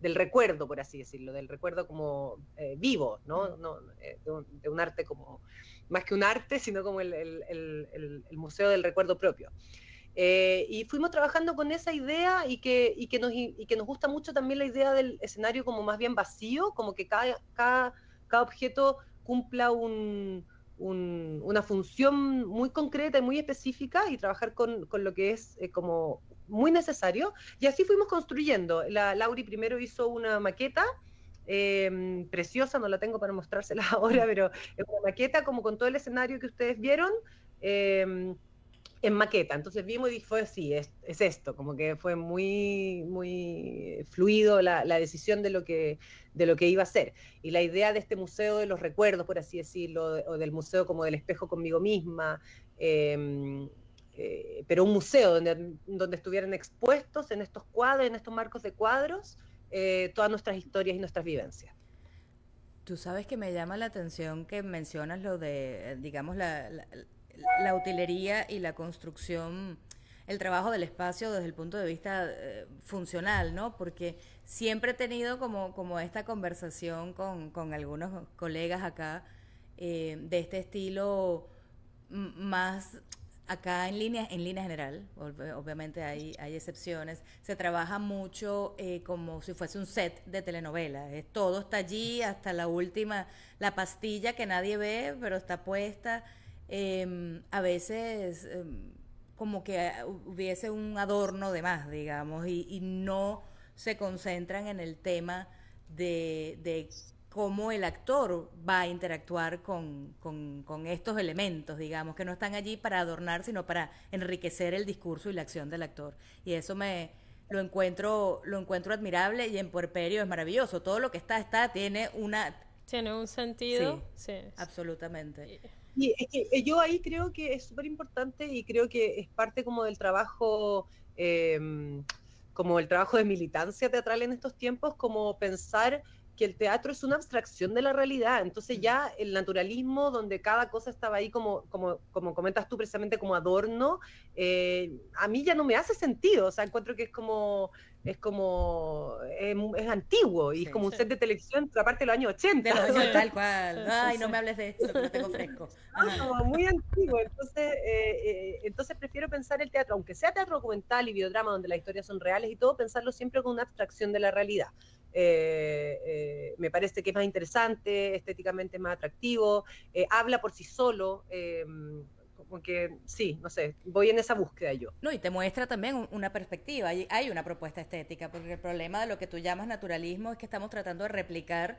del recuerdo, por así decirlo, del recuerdo como eh, vivo, ¿no? no eh, de, un, arte como, más que un arte, sino como el, museo del recuerdo propio. Eh, y fuimos trabajando con esa idea y que, y que, nos, y que nos gusta mucho también la idea del escenario como más bien vacío, como que cada, cada, cada objeto cumpla una función muy concreta y muy específica y trabajar con, lo que es como muy necesario. Y así fuimos construyendo. La Lauri primero hizo una maqueta. Em, preciosa, no la tengo para mostrársela ahora, mm. pero es una maqueta como con todo el escenario que ustedes vieron, em, en maqueta. Entonces vimos y fue así, es, esto, como que fue muy, muy fluido la, decisión de lo, que, de lo que iba a ser. Y la idea de este museo de los recuerdos, por así decirlo, o del museo como del espejo conmigo misma, em, eh, pero un museo donde, donde estuvieran expuestos en estos cuadros, en estos marcos de cuadros, eh, todas nuestras historias y nuestras vivencias. Tú sabes que me llama la atención que mencionas lo de, eh, digamos, la, la, utilería y la construcción el trabajo del espacio desde el punto de vista funcional, ¿no? Porque siempre he tenido como, como esta conversación con, con algunos colegas acá de este estilo más Acá en línea, en línea general, obviamente hay, hay excepciones, se trabaja mucho eh, como si fuese un set de telenovela. Eh, todo está allí, hasta la última, la pastilla que nadie ve, pero está puesta. Em, a veces em, como que eh, hubiese un adorno de más, digamos, y, no se concentran en el tema de, de cómo el actor va a interactuar con, con, estos elementos, digamos, que no están allí para adornar, sino para enriquecer el discurso y la acción del actor. Y eso me lo encuentro, lo encuentro admirable y en Puerperio es maravilloso. Todo lo que está, está, tiene una... Tiene un sentido. Sí, absolutamente. Y es que eh, yo ahí creo que es súper importante y creo que es parte como del trabajo... Em, como el trabajo de militancia teatral en estos tiempos, como pensar que el teatro es una abstracción de la realidad. Entonces ya el naturalismo, donde cada cosa estaba ahí como, como, como comentas tú precisamente como adorno, eh, a mí ya no me hace sentido. O sea, encuentro que es como es como em, es, antiguo y es como un set de televisión aparte de los años 80 tal cual ay no me hables de eso no tengo fresco no, muy antiguo entonces eh, eh, entonces prefiero pensar el teatro aunque sea teatro documental y biodrama donde las historias son reales y todo pensarlo siempre con una abstracción de la realidad eh, eh, me parece que es más interesante, estéticamente más atractivo, eh, habla por sí solo. como que sí, no sé, voy en esa búsqueda yo. No, y te muestra también una perspectiva, hay, una propuesta estética, porque el problema de lo que tú llamas naturalismo es que estamos tratando de replicar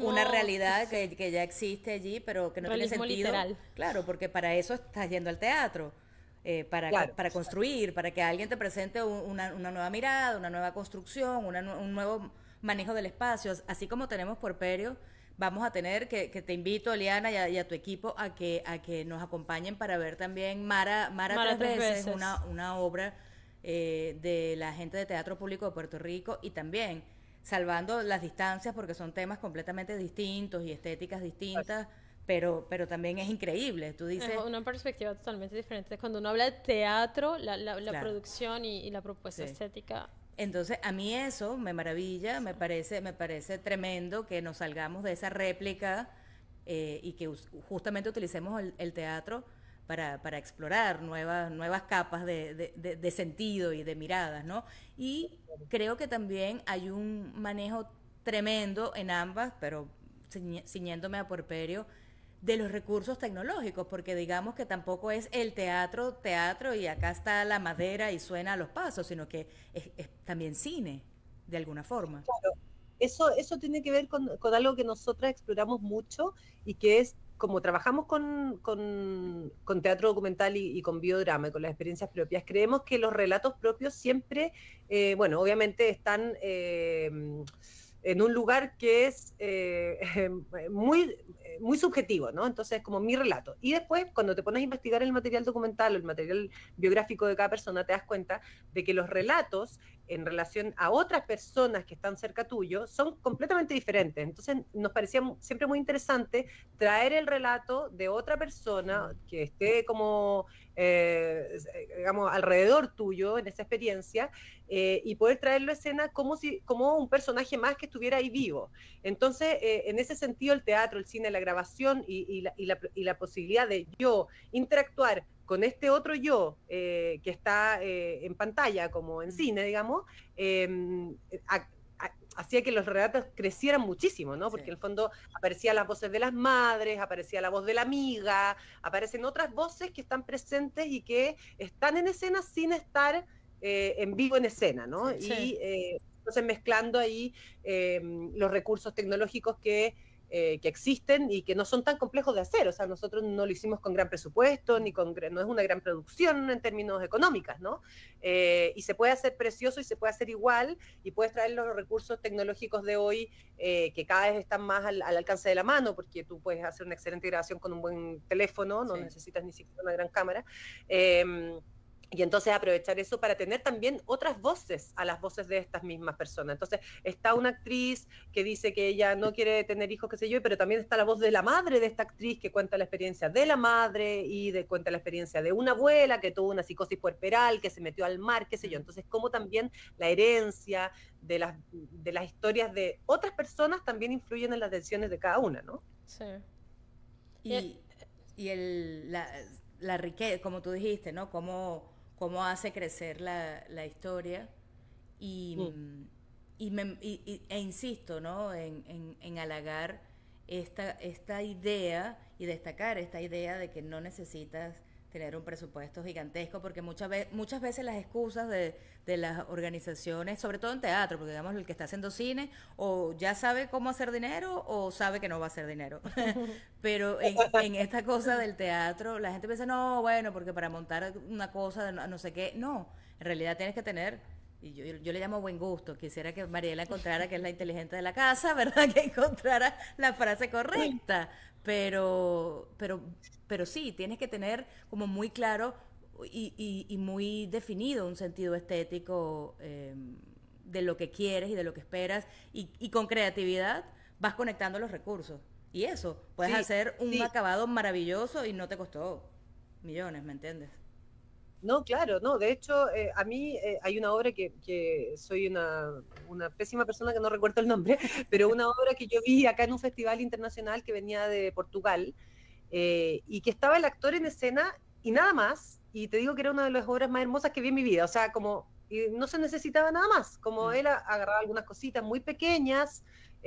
una realidad que, que, ya existe allí, pero que no tiene sentido. Literal. Claro, porque para eso estás yendo al teatro. Eh, para, para construir, para que alguien te presente una, nueva mirada, una nueva construcción, un nuevo manejo del espacio. Así como tenemos Porperio, vamos a tener que, te invito, Eliana, y a, tu equipo a que, a que nos acompañen para ver también Mara, Mara, tres, Una, obra eh, de la gente de Teatro Público de Puerto Rico y también salvando las distancias porque son temas completamente distintos y estéticas distintas pero, pero también es increíble. Tú dices... una perspectiva totalmente diferente. Cuando uno habla de teatro, la, la, producción y, la propuesta estética... Entonces, a mí eso me maravilla, me, parece, me parece tremendo que nos salgamos de esa réplica eh, y que justamente utilicemos el, teatro para, para, explorar nuevas, nuevas capas de, de, de, sentido y de miradas, ¿no? Y creo que también hay un manejo tremendo en ambas, pero ciñéndome a Porperio, de los recursos tecnológicos, porque digamos que tampoco es el teatro, teatro y acá está la madera y suena a los pasos, sino que es, también cine, de alguna forma. Claro. Eso, eso tiene que ver con, algo que nosotras exploramos mucho y que es, como trabajamos con, teatro documental y, con biodrama y con las experiencias propias, creemos que los relatos propios siempre, eh, bueno, obviamente están... Eh, en un lugar que es eh, muy, muy subjetivo, ¿no? Entonces, como mi relato. Y después, cuando te pones a investigar el material documental o el material biográfico de cada persona, te das cuenta de que los relatos en relación a otras personas que están cerca tuyo son completamente diferentes. Entonces nos parecía siempre muy interesante traer el relato de otra persona que esté como, eh, digamos, alrededor tuyo en esa experiencia eh, y poder traerlo a escena como, si, como un personaje más que estuviera ahí vivo. Entonces, eh, en ese sentido, el teatro, el cine, la grabación y, la, y la posibilidad de yo interactuar con este otro yo eh, que está eh, en pantalla, como en mm. cine, digamos, em, hacía que los relatos crecieran muchísimo, ¿no? Porque en el fondo aparecían las voces de las madres, aparecía la voz de la amiga, aparecen otras voces que están presentes y que están en escena sin estar eh, en vivo en escena, ¿no? Y entonces mezclando ahí em, los recursos tecnológicos que eh, que existen y que no son tan complejos de hacer. O sea, nosotros no lo hicimos con gran presupuesto, ni con no es una gran producción en términos económicas, ¿no? Eh, y se puede hacer precioso y se puede hacer igual y puedes traer los recursos tecnológicos de hoy eh, que cada vez están más al, alcance de la mano, porque tú puedes hacer una excelente grabación con un buen teléfono, no necesitas ni siquiera una gran cámara. Em, y entonces aprovechar eso para tener también otras voces a las voces de estas mismas personas. Entonces está una actriz que dice que ella no quiere tener hijos, qué sé yo, pero también está la voz de la madre de esta actriz que cuenta la experiencia de la madre y de, cuenta la experiencia de una abuela que tuvo una psicosis puerperal, que se metió al mar, qué sé yo. Mm. Entonces cómo también la herencia de las, de las historias de otras personas también influyen en las decisiones de cada una, ¿no? Sí. Y, y el, la, riqueza, como tú dijiste, ¿no? Como cómo hace crecer la, historia y, y, me, e insisto ¿no? en, en, en halagar esta, esta idea y destacar esta idea de que no necesitas tener un presupuesto gigantesco, porque muchas veces, muchas veces las excusas de, las organizaciones, sobre todo en teatro, porque digamos el que está haciendo cine, o ya sabe cómo hacer dinero o sabe que no va a hacer dinero. Pero en, esta cosa del teatro, la gente piensa, no, bueno, porque para montar una cosa, no sé qué, no, en realidad tienes que tener y yo, le llamo buen gusto, quisiera que Mariela encontrara, que es la inteligente de la casa, ¿verdad? Que encontrara la frase correcta, pero, pero, pero sí, tienes que tener como muy claro y, muy definido un sentido estético em, de lo que quieres y de lo que esperas, y, con creatividad vas conectando los recursos. Y eso, puedes hacer un acabado maravilloso y no te costó millones, ¿me entiendes? No, claro, no. De hecho, eh, a mí eh, hay una obra que, que soy una, pésima persona que no recuerdo el nombre, pero una obra que yo vi acá en un festival internacional que venía de Portugal eh, y que estaba el actor en escena y nada más. Y te digo que era una de las obras más hermosas que vi en mi vida. O sea, como no se necesitaba nada más. Como mm. él agarraba algunas cositas muy pequeñas,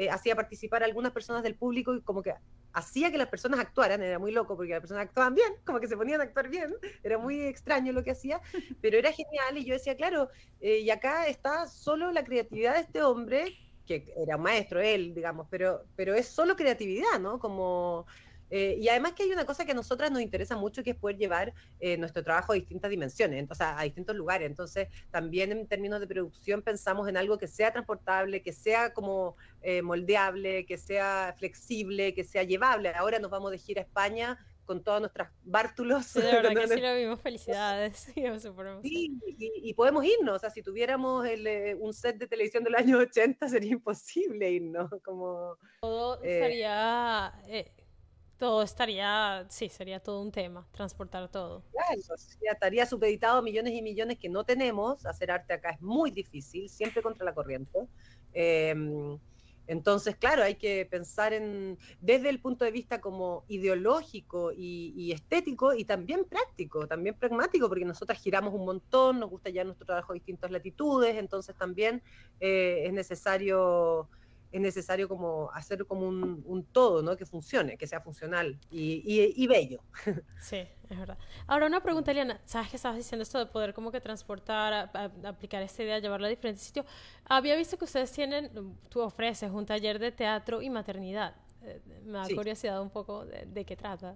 hacía participar algunas personas del público y como que hacía que las personas actuaran, era muy loco porque las personas actuaban bien, como que se ponían a actuar bien, era muy extraño lo que hacía, pero era genial y yo decía, claro, eh, y acá está solo la creatividad de este hombre, que era maestro él, digamos, pero, pero es solo creatividad, ¿no? Como eh, y además que hay una cosa que a nosotras nos interesa mucho, que es poder llevar eh, nuestro trabajo a distintas dimensiones, entonces, a, a, distintos lugares. Entonces, también en términos de producción pensamos en algo que sea transportable, que sea como eh, moldeable, que sea flexible, que sea llevable. Ahora nos vamos de gira a España con todas nuestras bártulos. de verdad que sí lo vimos, felicidades. Sí, y, podemos irnos, o sea, si tuviéramos un set de televisión del año 80 sería imposible irnos, como... Todo sería todo estaría, sí, sería todo un tema, transportar todo. Claro, estaría supeditado a millones y millones que no tenemos. Hacer arte acá es muy difícil, siempre contra la corriente. Em, entonces, claro, hay que pensar en desde el punto de vista como ideológico y, estético y también práctico, también pragmático, porque nosotras giramos un montón, nos gusta ya nuestro trabajo a distintas latitudes, entonces también eh, es necesario es necesario como hacer como un, todo, ¿no? Que funcione, que sea funcional y, bello. Sí, es verdad. Ahora, una pregunta, Eliana. Sabes que estabas diciendo esto de poder como que transportar, aplicar esta idea, llevarla a diferentes sitios. Había visto que ustedes tienen, tú ofreces un taller de teatro y maternidad. Eh, me ha curiosidad un poco de, qué trata.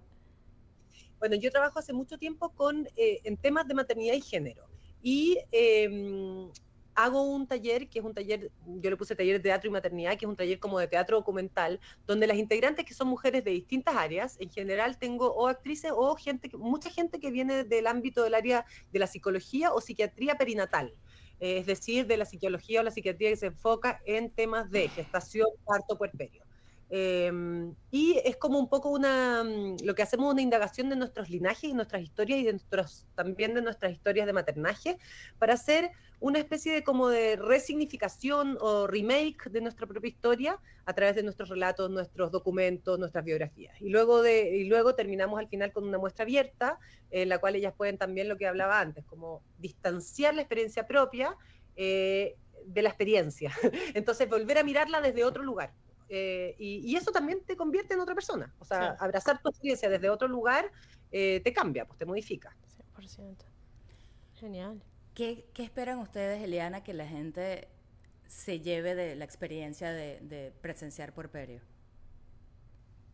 Bueno, yo trabajo hace mucho tiempo con, eh, en temas de maternidad y género. Y eh, hago un taller que es un taller, yo le puse taller de teatro y maternidad, que es un taller como de teatro documental, donde las integrantes que son mujeres de distintas áreas, en general tengo o actrices o gente, mucha gente que viene del ámbito del área de la psicología o psiquiatría perinatal eh, es decir, de la psicología o la psiquiatría que se enfoca en temas de gestación, parto, puerperio. Em, y es como un poco una, mm, lo que hacemos una indagación de nuestros linajes y nuestras historias y también de nuestras historias de maternaje para hacer una especie de como de resignificación o remake de nuestra propia historia a través de nuestros relatos, nuestros documentos, nuestras biografías. Y luego, de, y luego terminamos al final con una muestra abierta en la cual ellas pueden también lo que hablaba antes, como distanciar la experiencia propia eh, de la experiencia. Entonces volver a mirarla desde otro lugar eh, y, eso también te convierte en otra persona. O sea, abrazar tu experiencia desde otro lugar eh, te cambia, pues te modifica. 100%. Genial. ¿Qué, esperan ustedes, Eliana, que la gente se lleve de la experiencia de, presenciar por Perio?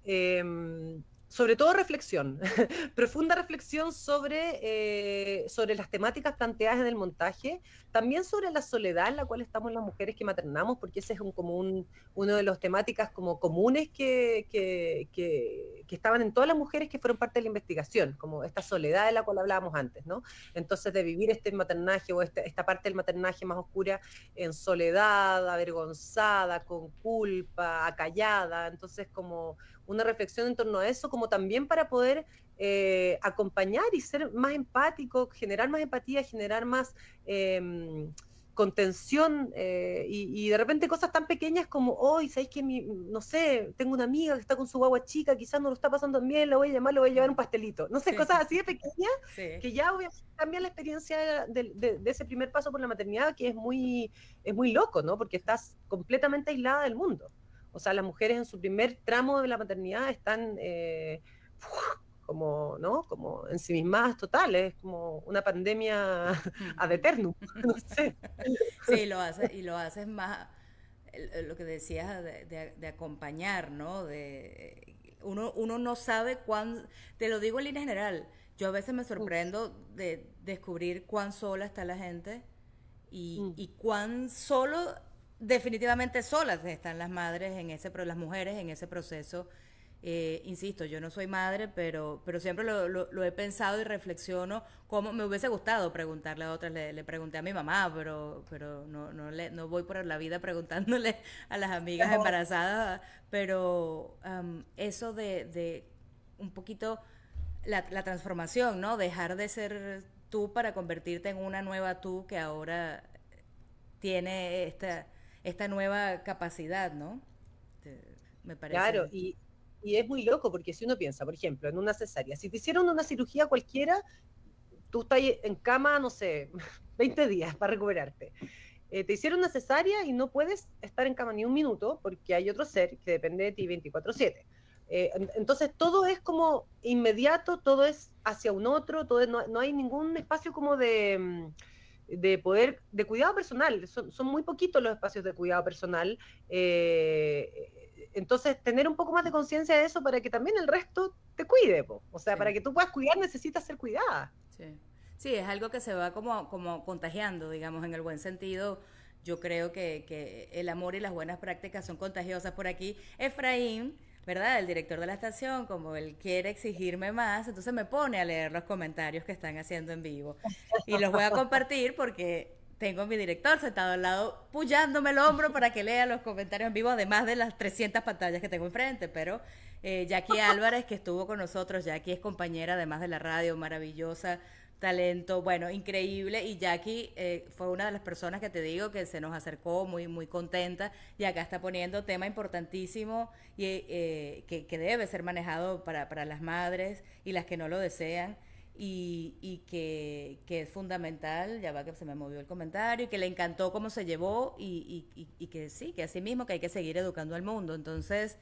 Em, sobre todo reflexión, profunda reflexión sobre, eh, sobre las temáticas planteadas en el montaje, también sobre la soledad en la cual estamos las mujeres que maternamos, porque ese es un, como uno de los temáticas como comunes que, estaban en todas las mujeres que fueron parte de la investigación, como esta soledad de la cual hablábamos antes, ¿no? Entonces de vivir este maternaje o esta, esta parte del maternaje más oscura en soledad, avergonzada, con culpa, acallada, entonces como una reflexión en torno a eso, como también para poder eh, acompañar y ser más empático, generar más empatía, generar más em, contención eh, y, de repente cosas tan pequeñas como, hoy, oh, ¿sabéis que no sé, tengo una amiga que está con su guagua chica, quizás no lo está pasando bien, la voy a llamar, le voy a llevar un pastelito? No sé, cosas así de pequeñas que ya obviamente cambian la experiencia de, ese primer paso por la maternidad que es muy, es muy loco, ¿no? Porque estás completamente aislada del mundo. O sea, las mujeres en su primer tramo de la maternidad están eh, como, ¿no? Como mismas totales, como una pandemia ad eternum, Sí, lo hace, y lo haces más, lo que decías de, acompañar, ¿no? Eh, uno, uno no sabe cuán, te lo digo en línea general, yo a veces me mm. sorprendo de descubrir cuán sola está la gente y mm. cuán solo definitivamente solas están las madres en ese las mujeres en ese proceso eh, insisto yo no soy madre pero pero siempre lo, he pensado y reflexiono como me hubiese gustado preguntarle a otras le, pregunté a mi mamá pero pero no no le no voy por la vida preguntándole a las amigas embarazadas pero eso de, un poquito la, la transformación no dejar de ser tú para convertirte en una nueva tú que ahora tiene esta esta nueva capacidad, ¿no? Me parece. Claro, y, es muy loco porque si uno piensa, por ejemplo, en una cesárea, si te hicieron una cirugía cualquiera, tú estás en cama, no sé, 20 días para recuperarte. Eh, te hicieron una cesárea y no puedes estar en cama ni un minuto porque hay otro ser que depende de ti 24/7. Eh, entonces todo es como inmediato, todo es hacia un otro, todo no, hay ningún espacio como de... Mm, de poder, de cuidado personal, son, muy poquitos los espacios de cuidado personal. Eh, entonces, tener un poco más de conciencia de eso para que también el resto te cuide, o sea, para que tú puedas cuidar necesitas ser cuidada. Sí. sí, es algo que se va como, como contagiando, digamos, en el buen sentido yo creo que, que, el amor y las buenas prácticas son contagiosas por aquí. Efraín ¿verdad? El director de la estación, como él quiere exigirme más, entonces me pone a leer los comentarios que están haciendo en vivo. Y los voy a compartir porque tengo mi director sentado al lado, puyándome el hombro para que lea los comentarios en vivo, además de las 300 pantallas que tengo enfrente, pero... Eh, Jackie Álvarez, que estuvo con nosotros, Jackie es compañera además de la radio, maravillosa, Talento, bueno, increíble. Y Jackie eh, fue una de las personas que te digo que se nos acercó muy, muy contenta. Y acá está poniendo tema importantísimo y, eh, que, debe ser manejado para, las madres y las que no lo desean. Y, que, es fundamental, ya va que se me movió el comentario, y que le encantó cómo se llevó y, y, que sí, que así mismo que hay que seguir educando al mundo. Entonces,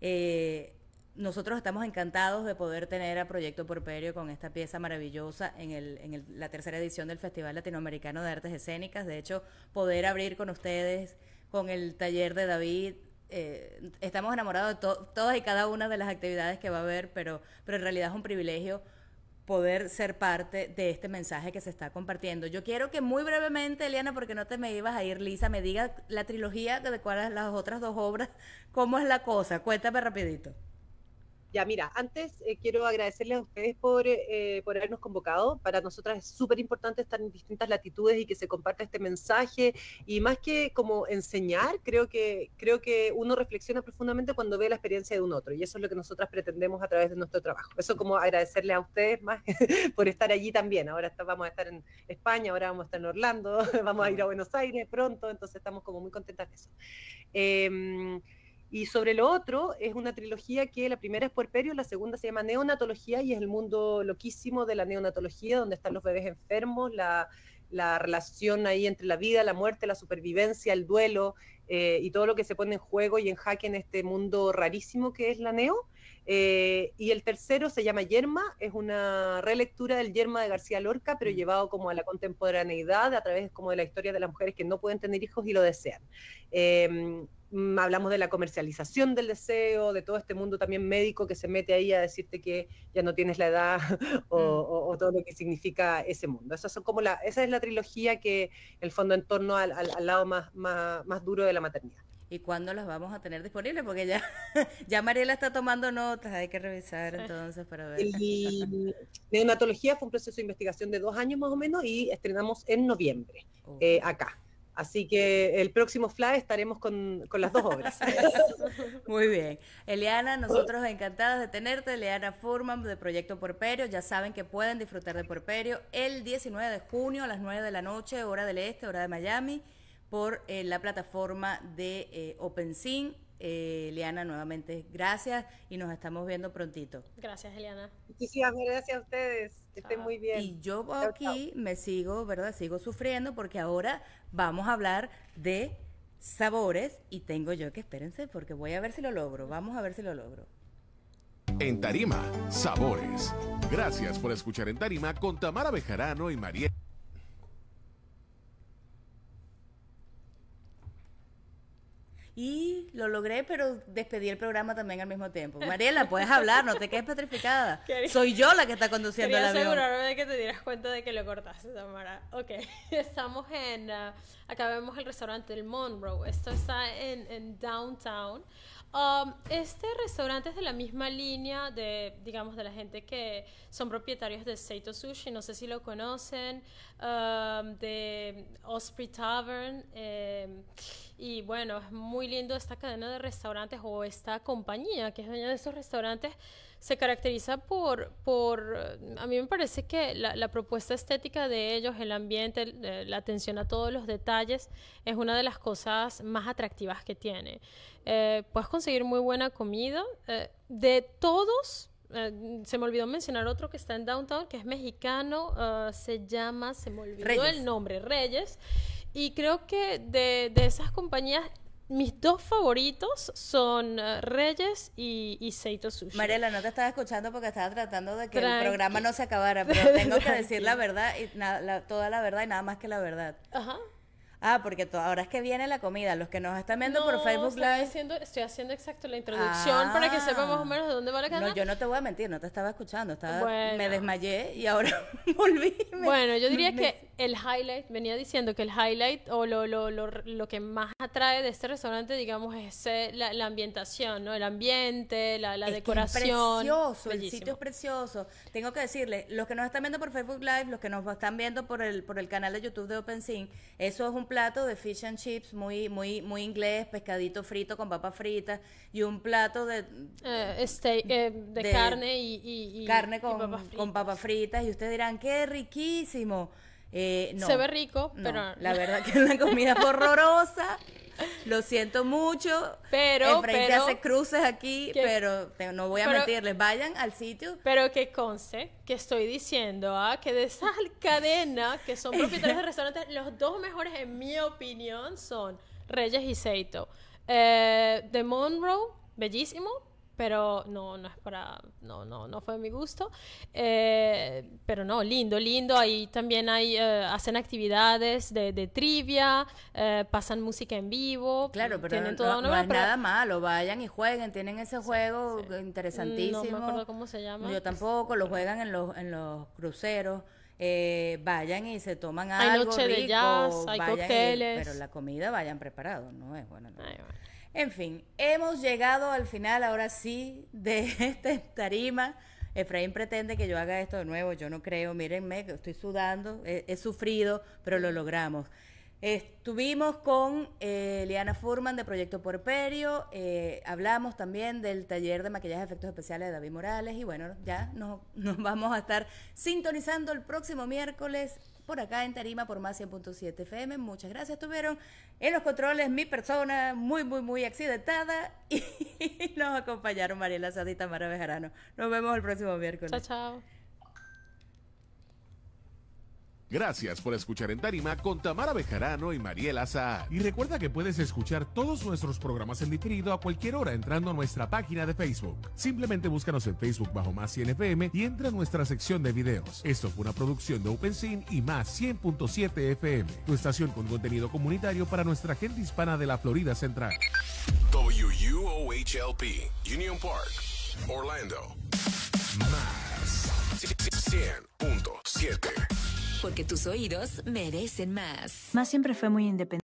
eh, nosotros estamos encantados de poder tener a Proyecto Porperio con esta pieza maravillosa en, la tercera edición del Festival Latinoamericano de Artes Escénicas. De hecho, poder abrir con ustedes, con el taller de David. Eh, estamos enamorados de todas y cada una de las actividades que va a haber, pero, pero en realidad es un privilegio poder ser parte de este mensaje que se está compartiendo. Yo quiero que muy brevemente, Eliana, porque no te me ibas a ir, Lisa, me diga la trilogía de cuáles las otras dos obras, cómo es la cosa. Cuéntame rapidito. Ya, mira, antes eh, quiero agradecerles a ustedes por, eh, por habernos convocado. Para nosotras es súper importante estar en distintas latitudes y que se comparta este mensaje. Y más que como enseñar, creo que, creo que uno reflexiona profundamente cuando ve la experiencia de un otro. Y eso es lo que nosotras pretendemos a través de nuestro trabajo. Eso como agradecerles a ustedes más por estar allí también. Ahora vamos a estar en España, ahora vamos a estar en Orlando, vamos a ir a Buenos Aires pronto. Entonces estamos como muy contentas de eso. Eh, y sobre lo otro, es una trilogía que la primera es Puerperio, la segunda se llama Neonatología y es el mundo loquísimo de la neonatología, donde están los bebés enfermos, la, relación ahí entre la vida, la muerte, la supervivencia, el duelo eh, y todo lo que se pone en juego y en jaque en este mundo rarísimo que es la neo. Eh, y el tercero se llama Yerma, es una relectura del Yerma de García Lorca, pero mm. llevado como a la contemporaneidad, a través como de la historia de las mujeres que no pueden tener hijos y lo desean. Em, hablamos de la comercialización del deseo, de todo este mundo también médico que se mete ahí a decirte que ya no tienes la edad mm. o, todo lo que significa ese mundo. Esas son como la, esa es la trilogía que, en el fondo, en torno al, lado más, más duro de la maternidad y cuándo las vamos a tener disponibles, porque ya, ya Mariela está tomando notas, hay que revisar entonces para ver. Y neonatología fue un proceso de investigación de dos años más o menos y estrenamos en noviembre oh. eh, acá. Así que el próximo Fly estaremos con, con las dos obras. Muy bien. Eliana, nosotros encantadas de tenerte. Eliana Furman de Proyecto Porperio. Ya saben que pueden disfrutar de Porperio el 19 de junio a las 9 de la noche, hora del este, hora de Miami por eh, la plataforma de eh, OpenSync. Eliana, eh, nuevamente gracias y nos estamos viendo prontito. Gracias, Eliana. Muchísimas gracias a ustedes. Que estén muy bien. Y yo aquí me sigo, ¿verdad? Sigo sufriendo porque ahora vamos a hablar de sabores y tengo yo que espérense porque voy a ver si lo logro. Vamos a ver si lo logro. En Tarima, sabores. Gracias por escuchar en Tarima con Tamara Bejarano y María. Y lo logré, pero despedí el programa también al mismo tiempo. Mariela, puedes hablar, no te quedes petrificada. Soy yo la que está conduciendo el avión. asegurarme de que te dieras cuenta de que lo cortaste, Tamara. Ok, estamos en... Ah, acá vemos el restaurante del Monroe. Esto está en, Downtown. Um, este restaurante es de la misma línea de, digamos, de la gente que son propietarios de Seito Sushi, no sé si lo conocen, um, de Osprey Tavern. Eh, y bueno, es muy lindo esta cadena de restaurantes o esta compañía que es dueña de esos restaurantes. Se caracteriza por, por a mí me parece que la, propuesta estética de ellos, el ambiente, eh, la atención a todos los detalles, es una de las cosas más atractivas que tiene. Eh, puedes conseguir muy buena comida. Eh, de todos, se me olvidó mencionar otro que está en Downtown, que es mexicano, se llama, se me olvidó el nombre, Reyes. Y creo que de, esas compañías, mis dos favoritos son eh, Reyes y, Seito Sushi. Mariela, no te estaba escuchando porque estaba tratando de que el programa no se acabara, pero tengo que decir la verdad, y toda la verdad y nada más que la verdad. Ajá. Ah, porque ahora es que viene la comida. Los que nos están viendo por Facebook Live. estoy haciendo exacto la introducción para que ah. sepan más o menos de dónde va la No, yo no te voy a mentir, no te estaba escuchando. Estaba, Me desmayé y ahora volví. bueno, yo diría que el highlight, venía diciendo que el highlight o lo, lo, lo, que más atrae de este restaurante, digamos, es la, ambientación, ¿no? El ambiente, la, la decoración. es precioso, el sitio es precioso. Tengo que decirle, los que nos están viendo por Facebook Live, los que nos están viendo por el, por el canal de YouTube de OpenSync, eso es un plato de fish and chips muy, muy, muy inglés, pescadito frito con papa frita, y un plato de... Eh, eh, de, carne y, carne con, papa papas fritas, y ustedes dirán, qué riquísimo. Eh, Se ve rico, pero... La verdad que es una comida horrorosa. Lo siento mucho. Pero. Efraín pero, se hace cruces aquí, pero no voy a mentirles. Vayan al sitio. Pero que conste que estoy diciendo ¿ah? que de esa cadena, que son propietarios de restaurantes, los dos mejores, en mi opinión, son Reyes y Seito. Eh, de Monroe, bellísimo pero no, no es para, no, no, no fue mi gusto. Eh, pero no, lindo, lindo. Ahí también hay, eh, hacen actividades de, de trivia, eh, pasan música en vivo. Claro, pero no, es nada malo. Vayan y jueguen, tienen ese juego interesantísimo. No me acuerdo cómo se llama. Yo tampoco, lo juegan en los, en los cruceros. vayan y se toman hay algo noche rico, de jazz, hay cocteles. pero la comida vayan preparados, no es bueno. No. Ay, bueno. En fin, hemos llegado al final ahora sí de este tarima. Efraín pretende que yo haga esto de nuevo, yo no creo, mírenme, estoy sudando, he, sufrido, pero lo logramos. Estuvimos con eh, Liana Furman de Proyecto Por eh, hablamos también del taller de maquillaje de efectos especiales de David Morales y bueno, ya nos, nos vamos a estar sintonizando el próximo miércoles por acá en Tarima por más 100.7 FM. Muchas gracias. Estuvieron en los controles mi persona muy, muy, muy accidentada y nos acompañaron Mariela Sadita Mara Bejarano. Nos vemos el próximo miércoles. Chao, chao. Gracias por escuchar en Tarima con Tamara Bejarano y Mariela Saad. Y recuerda que puedes escuchar todos nuestros programas en diferido a cualquier hora entrando a nuestra página de Facebook. Simplemente búscanos en Facebook bajo Más 100 FM y entra a nuestra sección de videos. Esto fue una producción de OpenSyn y Más 100.7 FM, tu estación con contenido comunitario para nuestra gente hispana de la Florida Central. WUOHLP, Union Park, Orlando. Más 100.7 porque tus oídos merecen más. Más siempre fue muy independiente.